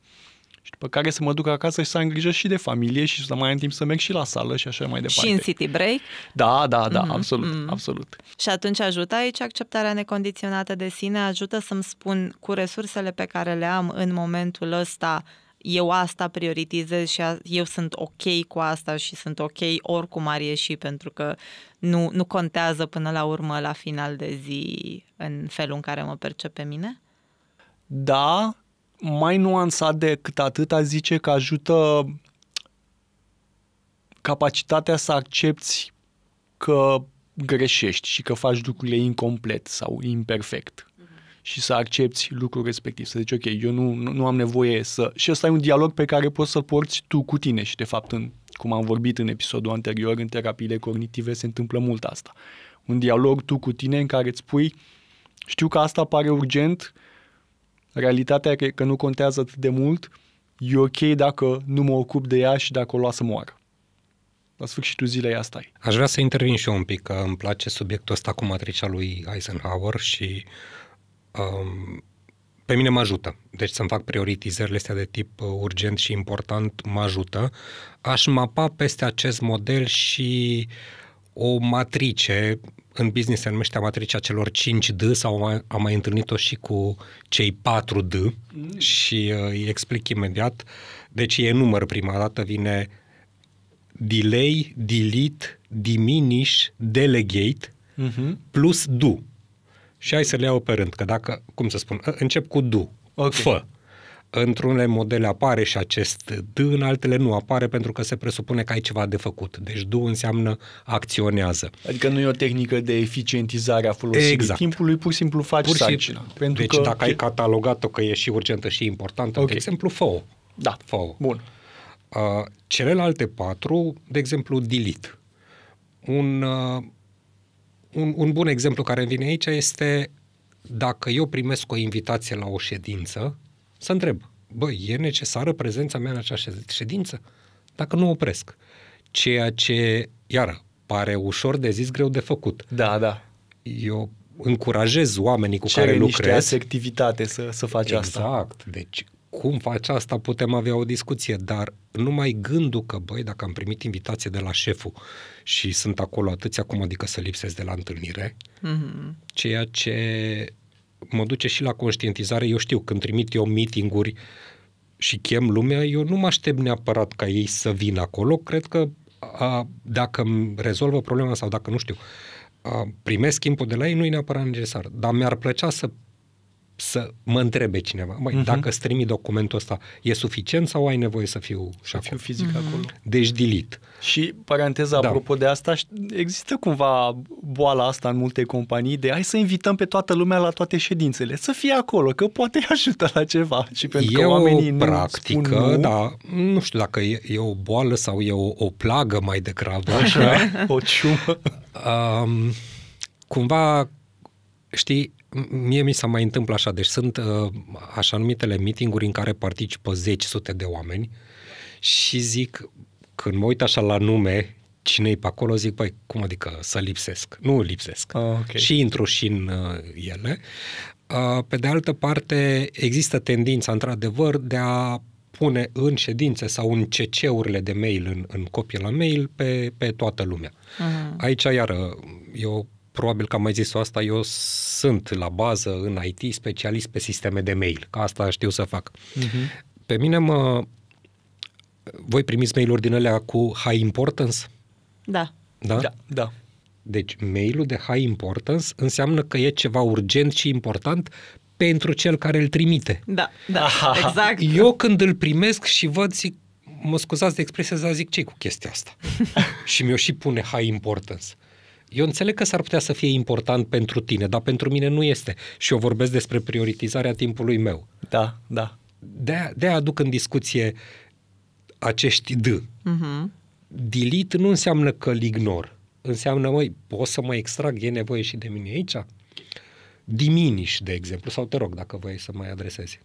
după care să mă duc acasă și să am grijă și de familie și să mai am timp să merg și la sală și așa mai departe. Și în city break? Da, da, da, mm-hmm, absolut, mm-hmm. absolut. Și atunci ajută aici acceptarea necondiționată de sine, ajută să-mi spun cu resursele pe care le am în momentul ăsta eu asta prioritizez și eu sunt ok cu asta și sunt ok oricum ar ieși pentru că nu, nu contează până la urmă la final de zi în felul în care mă percep pe mine? Da, mai nuanțat decât atât, a zice că ajută capacitatea să accepti că greșești și că faci lucrurile incomplet sau imperfect mhm. și să accepti lucrul respectiv. Să zici, ok, eu nu, nu am nevoie să... Și ăsta e un dialog pe care poți să porți tu cu tine și, de fapt, în, cum am vorbit în episodul anterior, în terapiile cognitive se întâmplă mult asta. Un dialog tu cu tine în care îți spui, știu că asta pare urgent, Realitatea e că nu contează atât de mult, e ok dacă nu mă ocup de ea și dacă o las să moară. La sfârșitul zilei asta e. Aș vrea să intervin și eu un pic, că îmi place subiectul ăsta cu matricea lui Eisenhower și um, pe mine mă ajută. Deci să-mi fac prioritizările astea de tip uh, urgent și important mă ajută. Aș mapa peste acest model și o matrice în business se numește matricea celor 5D sau am mai întâlnit-o și cu cei 4D mm. și uh, îi explic imediat. Deci e număr prima dată, vine delay, delete, diminish, delegate mm-hmm. plus do. Și hai să le iau pe rând, că dacă, cum să spun, încep cu do, okay. fă într-unele modele apare și acest D, în altele nu apare pentru că se presupune că ai ceva de făcut. Deci D înseamnă acționează. Adică nu e o tehnică de eficientizare a folosirii exact. timpului, pur și simplu faci pur și, sarcina. Pentru deci că... dacă ai catalogat-o că e și urgentă și importantă, okay. de exemplu, fă Da, fă bun. Uh, celelalte patru, de exemplu, delete. Un, uh, un, un bun exemplu care vine aici este dacă eu primesc o invitație la o ședință, să întreb, băi, e necesară prezența mea în această ședință? Dacă nu opresc. Ceea ce, iară, pare ușor de zis, greu de făcut. Da, da. Eu încurajez oamenii cu Cere care lucrez. activitate să, să faci exact. asta. Exact. Deci, cum faci asta, putem avea o discuție, dar numai gândul că, băi, dacă am primit invitație de la șeful și sunt acolo atâția, cum adică să lipsesc de la întâlnire, mm-hmm. ceea ce mă duce și la conștientizare. Eu știu, când trimit eu meetinguri și chem lumea, eu nu mă aștept neapărat ca ei să vină acolo. Cred că a, dacă îmi rezolvă problema sau dacă, nu știu, a, primesc timpul de la ei, nu e neapărat necesar. Dar mi-ar plăcea să să mă întrebe cineva, măi, uh-huh. dacă îți trimit documentul ăsta, e suficient sau ai nevoie să fiu să fiu fizic uh-huh. acolo? Deci delete. Și, paranteza, da. apropo de asta, există cumva boala asta în multe companii de hai să invităm pe toată lumea la toate ședințele, să fie acolo, că poate ajută la ceva. Și pentru e că oamenii o practică, nu, nu da, nu știu dacă e, e o boală sau e o, o plagă mai degrabă. Așa, o ciumă. Um, cumva, știi, Mie mi s-a mai întâmplat așa, deci sunt uh, așa numitele meetinguri în care participă zeci sute de oameni și zic, când mă uit așa la nume, cine-i pe acolo, zic, păi, cum adică să lipsesc? Nu lipsesc. Oh, okay. Și intru și în uh, ele. Uh, pe de altă parte, există tendința, într-adevăr, de a pune în ședințe sau în CC-urile de mail, în, în copie la mail, pe, pe toată lumea. Uh-huh. Aici, iară, e o probabil că am mai zis-o asta, eu sunt la bază în IT specialist pe sisteme de mail, că asta știu să fac. Uh-huh. Pe mine mă... Voi primiți mail-uri din alea cu high importance? Da. Da? Da. da. Deci mailul de high importance înseamnă că e ceva urgent și important pentru cel care îl trimite. Da, da, Aha. exact. Eu când îl primesc și văd, zic, mă scuzați de expresia, zic, ce cu chestia asta? și mi-o și pune high importance. Eu înțeleg că s-ar putea să fie important pentru tine, dar pentru mine nu este. Și eu vorbesc despre prioritizarea timpului meu. Da, da. de a de aduc în discuție acești D. Uh-huh. Delete nu înseamnă că îl ignor. Înseamnă, măi, pot să mă extrag, e nevoie și de mine aici? Diminiș, de exemplu, sau te rog dacă vrei să mai adresezi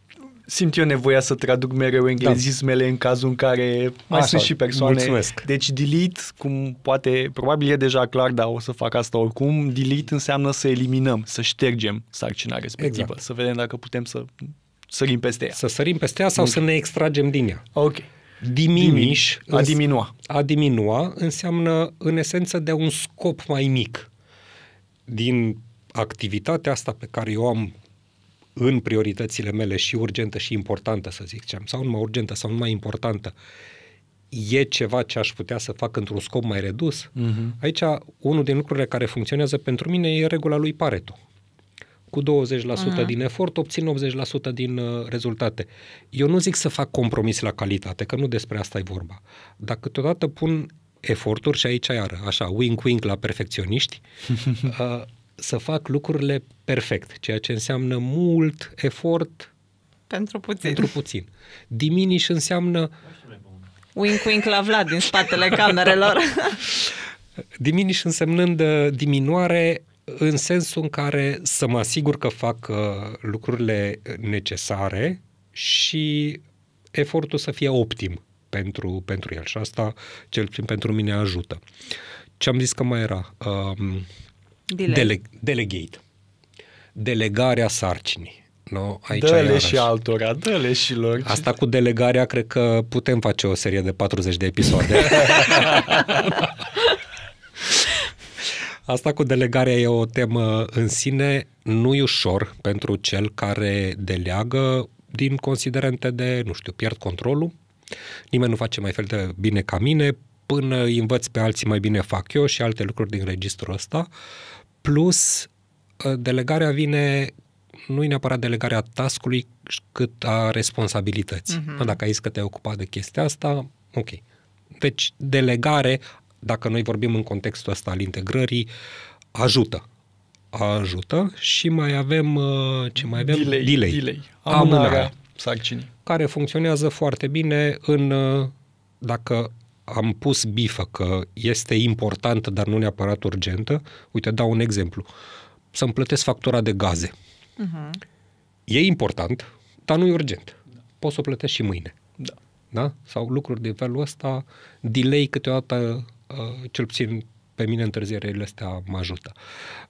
simt eu nevoia să traduc mereu da. englezismele da. în cazul în care mai Așa, sunt și persoane. Mulțumesc. Deci delete, cum poate, probabil e deja clar, dar o să fac asta oricum, delete înseamnă să eliminăm, să ștergem sarcina respectivă, exact. să vedem dacă putem să sărim peste ea. Să sărim peste ea sau okay. să ne extragem din ea. Ok. Diminiș. a diminua. A diminua înseamnă în esență de un scop mai mic. Din activitatea asta pe care eu am în prioritățile mele și urgentă și importantă, să zicem, sau numai urgentă sau numai importantă, e ceva ce aș putea să fac într-un scop mai redus, uh-huh. aici unul din lucrurile care funcționează pentru mine e regula lui Pareto. Cu 20% uh-huh. din efort obțin 80% din uh, rezultate. Eu nu zic să fac compromis la calitate, că nu despre asta e vorba. Dar câteodată pun eforturi și aici iară, așa, wink-wink la perfecționiști, uh, să fac lucrurile perfect, ceea ce înseamnă mult efort pentru puțin. Pentru puțin. Diminiș înseamnă... Wink-wink la Vlad din spatele camerelor. Diminiș însemnând uh, diminuare în sensul în care să mă asigur că fac uh, lucrurile necesare și efortul să fie optim pentru, pentru el și asta, cel puțin pentru mine, ajută. Ce am zis că mai era? Um, Delegate, delegate. Delegarea sarcinii. Nu? Aici dă-le și altora, dă-le și lor. Asta cu delegarea, cred că putem face o serie de 40 de episoade. Asta cu delegarea e o temă în sine, nu e ușor pentru cel care deleagă din considerente de, nu știu, pierd controlul, nimeni nu face mai fel de bine ca mine, până învăț pe alții mai bine fac eu și alte lucruri din registrul ăsta. Uh, Plus, ă, delegarea vine nu e neapărat delegarea tascului, cât a responsabilității. Uh-huh. Dacă ai zis că te-ai ocupat de chestia asta, ok. Deci, delegare, dacă noi vorbim în contextul ăsta al integrării, ajută. Ajută și mai avem, ă, ce mai avem? Delay. Delay. delay. Amânarea sarcinii. Care funcționează foarte bine în, ă, dacă am pus bifă că este importantă, dar nu neapărat urgentă, uite, dau un exemplu, să-mi plătesc factura de gaze. Uh-huh. E important, dar nu e urgent. Da. Poți să o plătești și mâine. Da. da? Sau lucruri de felul ăsta, delay câteodată, uh, cel puțin pe mine întârzierile astea mă ajută.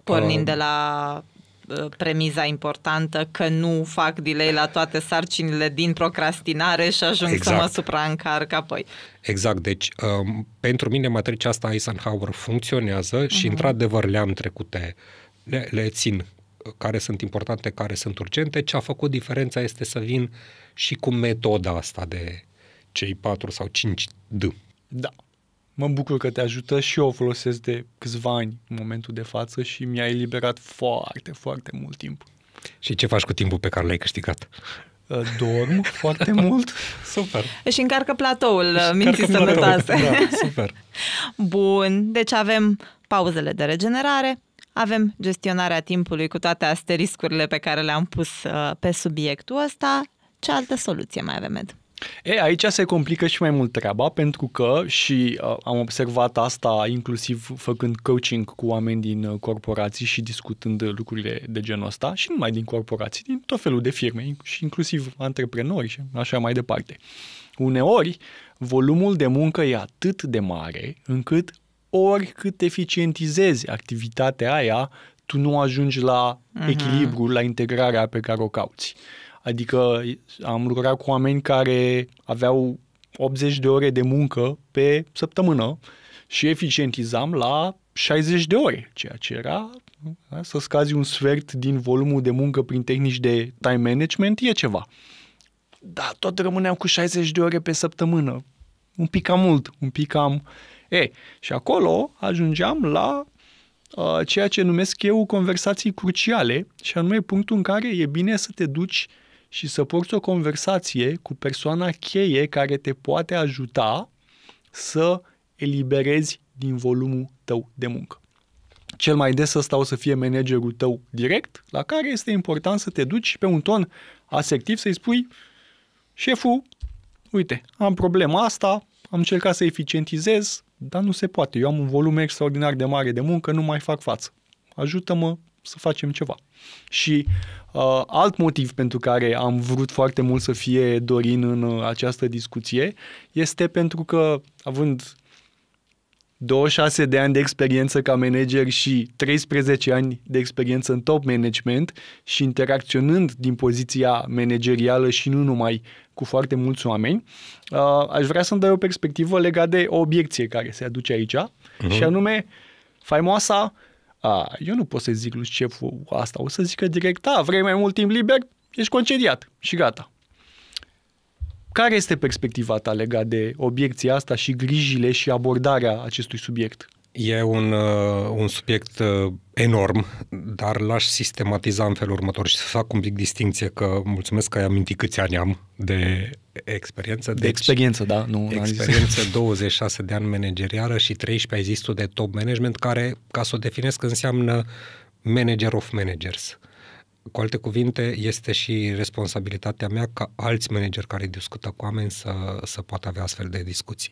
Pornind uh, de la Uh, premiza importantă că nu fac delay la toate sarcinile din procrastinare și ajung exact. să mă exact. supraîncarc apoi. Exact, deci um, pentru mine matricea asta Eisenhower funcționează uh-huh. și mhm. într-adevăr le-am trecute, le, le țin uh, care sunt importante, care sunt urgente. Ce a făcut diferența este să vin și cu metoda asta de cei patru sau cinci D. Da mă bucur că te ajută și eu o folosesc de câțiva ani în momentul de față și mi-a eliberat foarte, foarte mult timp. Și ce faci cu timpul pe care l-ai câștigat? Uh, dorm foarte mult. Super. Și încarcă platoul uh, și minții sănătoase. Da, super. Bun, deci avem pauzele de regenerare, avem gestionarea timpului cu toate asteriscurile pe care le-am pus uh, pe subiectul ăsta. Ce altă soluție mai avem, Ed? E, aici se complică și mai mult treaba pentru că și uh, am observat asta inclusiv făcând coaching cu oameni din uh, corporații și discutând lucrurile de genul ăsta și nu numai din corporații, din tot felul de firme și inclusiv antreprenori și așa mai departe. Uneori, volumul de muncă e atât de mare încât oricât eficientizezi activitatea aia, tu nu ajungi la mhm. echilibru, uh-huh. la integrarea pe care o cauți. Uh, Adică am lucrat cu oameni care aveau 80 de ore de muncă pe săptămână și eficientizam la 60 de ore, ceea ce era da? să scazi un sfert din volumul de muncă prin tehnici de time management e ceva. Da, tot rămâneam cu 60 de ore pe săptămână. Un pic cam mult, un pic cam... E, și acolo ajungeam la uh, ceea ce numesc eu conversații cruciale și anume punctul în care e bine să te duci uh, și să porți o conversație cu persoana cheie care te poate ajuta să eliberezi din volumul tău de muncă. Cel mai des ăsta o să fie managerul tău direct, la care este important să te duci pe un ton asertiv să-i spui șeful, uite, am problema asta, am încercat să eficientizez, dar nu se poate. Eu am un volum extraordinar de mare de muncă, nu mai fac față. Ajută-mă să facem ceva. Și uh, alt motiv pentru care am vrut foarte mult să fie Dorin în uh, această discuție este pentru că, având 26 de ani de experiență ca manager și 13 ani de experiență în top management și interacționând din poziția managerială și nu numai cu foarte mulți oameni, uh, aș vrea să-mi dai o perspectivă legată de o obiecție care se aduce aici uh-huh. și anume faimoasa uh, a, eu nu pot să zic lui șeful asta, o să zică direct, a, vrei mai mult timp liber? Ești concediat și gata. Care este perspectiva ta legat de obiecția asta și grijile și abordarea acestui subiect? E un, uh, un subiect uh, enorm, dar l-aș sistematiza în felul următor și să fac un pic distinție că mulțumesc că ai amintit câți ani am de experiență. De deci, experiență, da. Nu, experiență 26 de ani manageriară și 13 ai zis tu de top management, care, ca să o definesc, înseamnă manager of managers. Cu alte cuvinte, este și responsabilitatea mea ca alți manageri care discută cu oameni să, să poată avea astfel de discuții.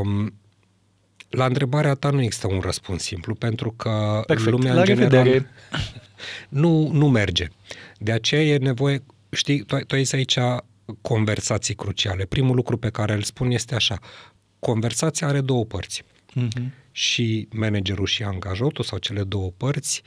Um, la întrebarea ta nu există un răspuns simplu, pentru că Perfect. lumea la în general nu, nu merge. De aceea e nevoie, știi, tu, tu ai aici conversații cruciale. Primul lucru pe care îl spun este așa, conversația are două părți. Uh-huh. Și managerul și angajatul sau cele două părți,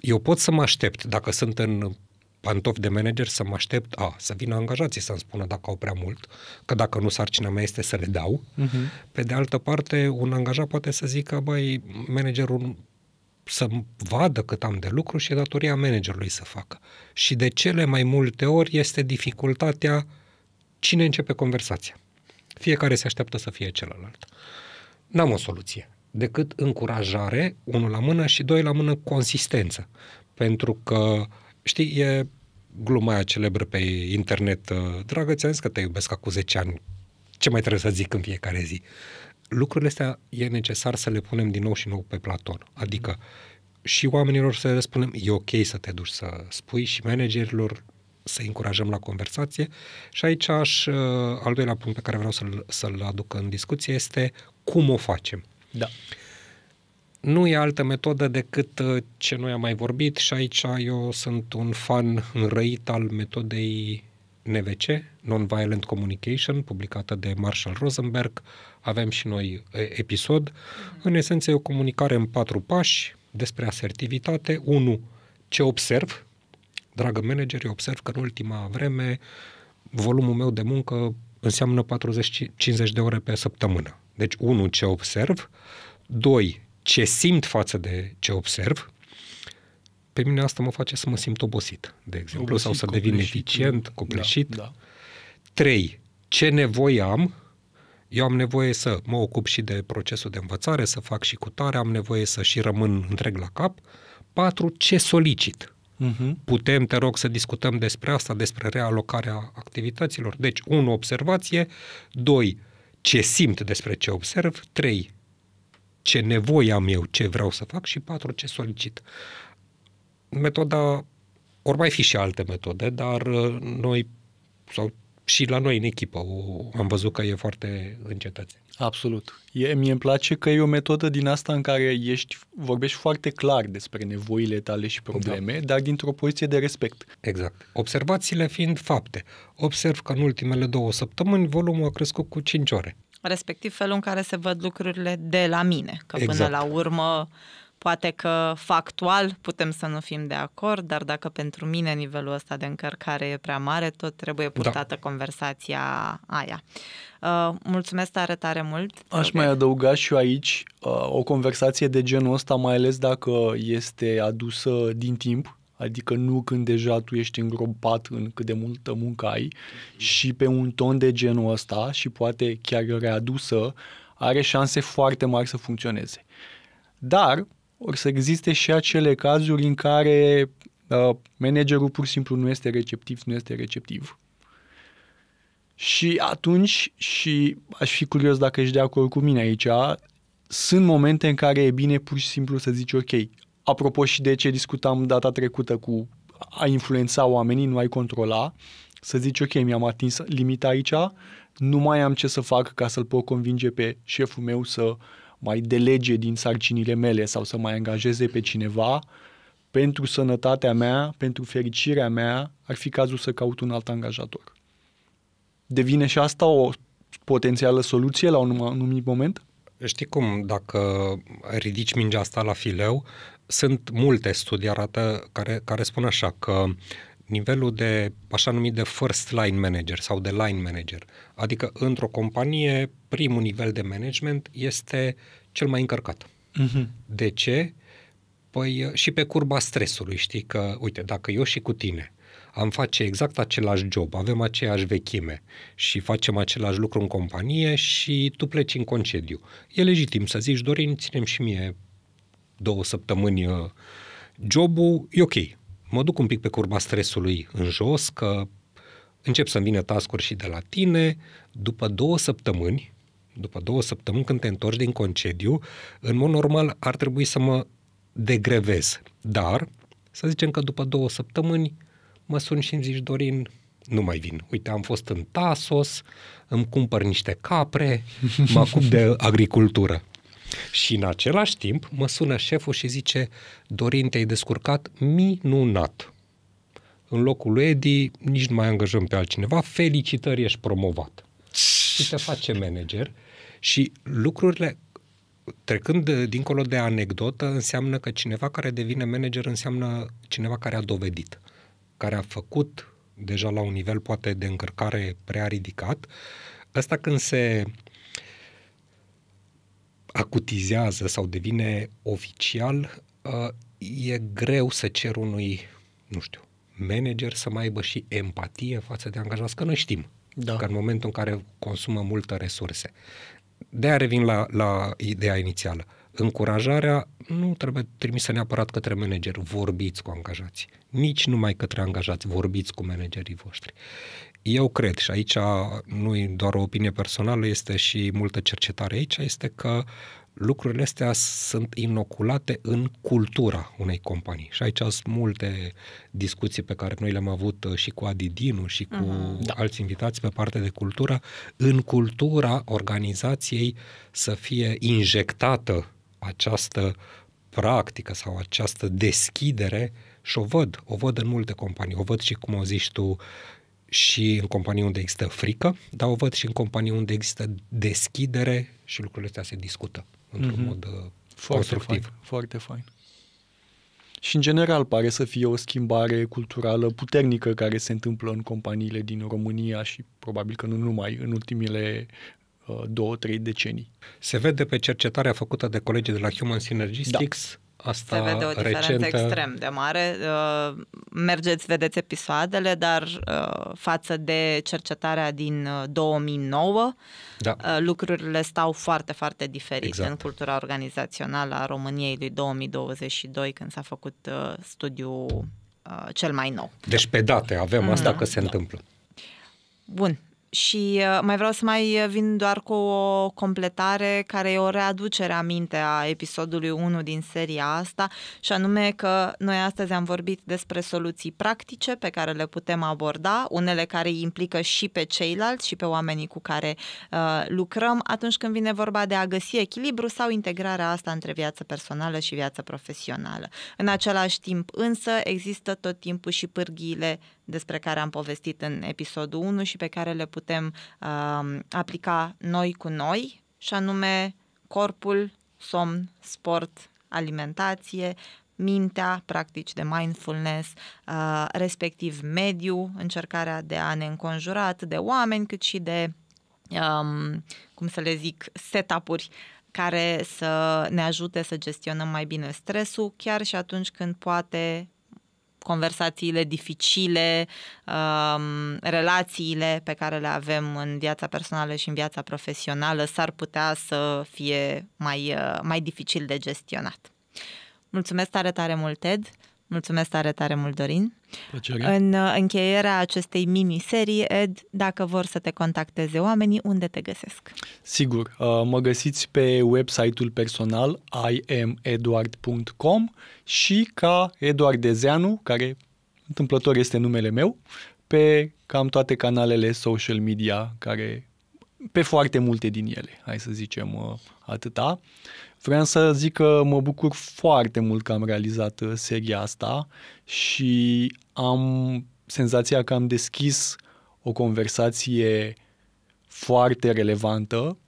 eu pot să mă aștept, dacă sunt în pantofi de manager să mă aștept a, să vină angajații să-mi spună dacă au prea mult, că dacă nu sarcina mea este să le dau. Uh-huh. Pe de altă parte, un angajat poate să zică, băi, managerul să vadă cât am de lucru și e datoria managerului să facă. Și de cele mai multe ori este dificultatea cine începe conversația. Fiecare se așteaptă să fie celălalt. N-am o soluție decât încurajare, unul la mână și doi la mână consistență. Pentru că uh, știi, e gluma aia celebră pe internet, uh, dragă, ți-am zis că te iubesc acum 10 ani, ce mai trebuie să zic în fiecare zi? Lucrurile astea e necesar să le punem din nou și nou pe platon. Adică și oamenilor să le spunem, e ok să te duci să spui și managerilor să încurajăm la conversație. Și aici aș, uh, al doilea punct pe care vreau să-l, să-l aduc în discuție este cum o facem. Da. Uh, nu e altă metodă decât uh, ce noi am mai vorbit și aici eu sunt un fan înrăit al metodei NVC, Non-Violent Communication, publicată de Marshall Rosenberg. Avem și noi uh, episod. Mhm. În esență, e o comunicare în patru pași despre asertivitate. 1. Ce observ? Dragă manager, eu observ că în ultima vreme volumul meu de muncă înseamnă 40-50 de ore pe săptămână. Deci, 1. Ce observ? 2 ce simt față de ce observ, pe mine asta mă face să mă simt obosit, de exemplu, obosit, sau să copleșit, devin eficient, da, copleșit. Da, da. Trei, ce nevoie am? Eu am nevoie să mă ocup și de procesul de învățare, să fac și cutare, am nevoie să și rămân întreg la cap. Patru, ce solicit? Uh-huh. Putem, te rog, să discutăm despre asta, despre realocarea activităților. Deci, unu, Observație. Doi, Ce simt despre ce observ. Trei ce nevoie am eu, ce vreau să fac și patru, ce solicit. Metoda, ori mai fi și alte metode, dar uh, noi, sau și la noi în echipă, o, am văzut că e foarte în cetățeni. Absolut. E, mie îmi place că e o metodă din asta în care ești, vorbești foarte clar despre nevoile tale și probleme, da. dar dintr-o poziție de respect. Exact. Observațiile fiind fapte. Observ că în ultimele două săptămâni volumul a crescut cu 5 ore respectiv felul în care se văd lucrurile de la mine. Că exact. până la urmă, poate că factual putem să nu fim de acord, dar dacă pentru mine nivelul ăsta de încărcare e prea mare, tot trebuie da. purtată da. conversația aia. Uh, mulțumesc tare, tare mult. Aș mai adăuga și eu aici uh, o conversație de genul ăsta, mai ales dacă este adusă din timp, adică nu când deja tu ești îngropat în cât de multă muncă ai și pe un ton de genul ăsta și poate chiar readusă, are șanse foarte mari să funcționeze. Dar or să existe și acele cazuri în care uh, managerul pur și simplu nu este receptiv, nu este receptiv. Și atunci, și aș fi curios dacă ești de acord cu mine aici, sunt momente în care e bine pur și simplu să zici, ok, apropo și de ce discutam data trecută cu a influența oamenii, nu ai controla, să zici, ok, mi-am atins limita aici, nu mai am ce să fac ca să-l pot convinge pe șeful meu să mai delege din sarcinile mele sau să mai angajeze pe cineva, pentru sănătatea mea, pentru fericirea mea, ar fi cazul să caut un alt angajator. Devine și asta o potențială soluție la un anumit moment? Știi cum, dacă ridici mingea asta la fileu, sunt multe studii arată care, care spun așa că nivelul de așa numit de first line manager sau de line manager, adică într-o companie primul nivel de management este cel mai încărcat. Uh-huh. De ce? Păi uh, și pe curba stresului, știi că, uite, dacă eu și cu tine am face exact același job, avem aceeași vechime și facem același lucru în companie și tu pleci în concediu. E legitim să zici, Dorin, ținem și mie două săptămâni uh, jobul, e ok. Mă duc un pic pe curba stresului în jos, că încep să-mi vină task și de la tine. După două săptămâni, după două săptămâni când te întorci din concediu, în mod normal ar trebui să mă degrevez. Dar, să zicem că după două săptămâni mă sun și îmi zici, Dorin, nu mai vin. Uite, am fost în Tasos, îmi cumpăr niște capre, mă acup de agricultură. Și în același timp mă sună șeful și zice, Dorin, te-ai descurcat minunat. În locul lui Edi, nici nu mai angajăm pe altcineva, felicitări, ești promovat. Și te face manager și lucrurile trecând dincolo de anecdotă, înseamnă că cineva care devine manager înseamnă cineva care a dovedit, care a făcut deja la un nivel poate de încărcare prea ridicat. Asta când se acutizează sau devine oficial, uh, e greu să cer unui, nu știu, manager să mai aibă și empatie față de angajați, că noi știm da. că în momentul în care consumă multe resurse. De-aia revin la, la ideea inițială. Încurajarea nu trebuie trimisă neapărat către manager, vorbiți cu angajați. Nici numai către angajați, vorbiți cu managerii voștri eu cred, și aici nu e doar o opinie personală, este și multă cercetare aici, este că lucrurile astea sunt inoculate în cultura unei companii. Și aici sunt multe discuții pe care noi le-am avut uh, și cu Adidinu și cu uh-huh. Da. alți invitați pe partea de cultură. În cultura organizației să fie injectată această practică sau această deschidere și o văd, o văd în multe companii, o văd și cum o zici tu și în companii unde există frică, dar o văd și în companii unde există deschidere și lucrurile astea se discută într-un mm-hmm. mod uh, foarte constructiv. Fain, foarte fain. Și în general pare să fie o schimbare culturală puternică care se întâmplă în companiile din România și probabil că nu numai în ultimile uh, două, trei decenii. Se vede pe cercetarea făcută de colegii de la Human Synergistics da asta Se vede o diferență recentă... extrem de mare. Uh, mergeți, vedeți episoadele, dar uh, față de cercetarea din 2009, uh, da. lucrurile stau foarte, foarte diferite exact. în cultura organizațională a României lui 2022, când s-a făcut studiul cel mai nou. Deci pe date avem mm. asta că se da. întâmplă. Bun, și uh, mai vreau să mai vin doar cu o completare care e o readucere minte a episodului 1 din seria asta, și anume că noi astăzi am vorbit despre soluții practice pe care le putem aborda, unele care îi implică și pe ceilalți și pe oamenii cu care uh, lucrăm atunci când vine vorba de a găsi echilibru sau integrarea asta între viață personală și viață profesională. În același timp însă există tot timpul și pârghiile despre care am povestit în episodul 1 și pe care le putem uh, aplica noi cu noi, și anume corpul, somn, sport, alimentație, mintea, practici de mindfulness, uh, respectiv mediu, încercarea de a ne înconjura atât de oameni cât și de, um, cum să le zic, setup-uri care să ne ajute să gestionăm mai bine stresul, chiar și atunci când poate conversațiile dificile, um, relațiile pe care le avem în viața personală și în viața profesională s-ar putea să fie mai, uh, mai dificil de gestionat. Mulțumesc tare, tare mult, ed Mulțumesc tare, tare mult, Dorin. Plăcere. În uh, încheierea acestei miniserii, Ed, dacă vor să te contacteze oamenii, unde te găsesc? Sigur, uh, mă găsiți pe website-ul personal imeduard.com și ca Eduard Dezeanu, care întâmplător este numele meu, pe cam toate canalele social media care pe foarte multe din ele, hai să zicem uh, atâta. Vreau să zic că mă bucur foarte mult că am realizat uh, seria asta și am senzația că am deschis o conversație foarte relevantă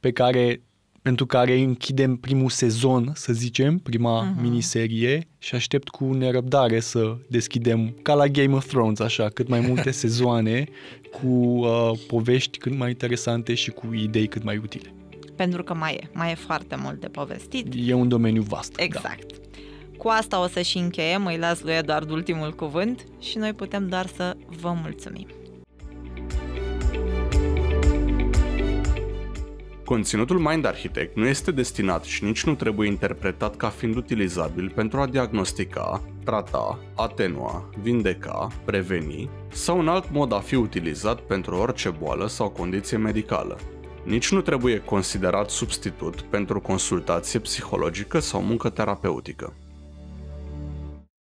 pe care pentru care închidem primul sezon, să zicem, prima uh-huh. miniserie și aștept cu nerăbdare să deschidem, ca la Game of Thrones, așa, cât mai multe sezoane cu uh, povești cât mai interesante și cu idei cât mai utile pentru că mai e, mai e foarte mult de povestit. E un domeniu vast. Da. Exact. Da. Cu asta o să și încheiem, îi las lui Eduard ultimul cuvânt și noi putem doar să vă mulțumim. Conținutul Mind Architect nu este destinat și nici nu trebuie interpretat ca fiind utilizabil pentru a diagnostica, trata, atenua, vindeca, preveni sau în alt mod a fi utilizat pentru orice boală sau condiție medicală. Nici nu trebuie considerat substitut pentru consultație psihologică sau muncă terapeutică.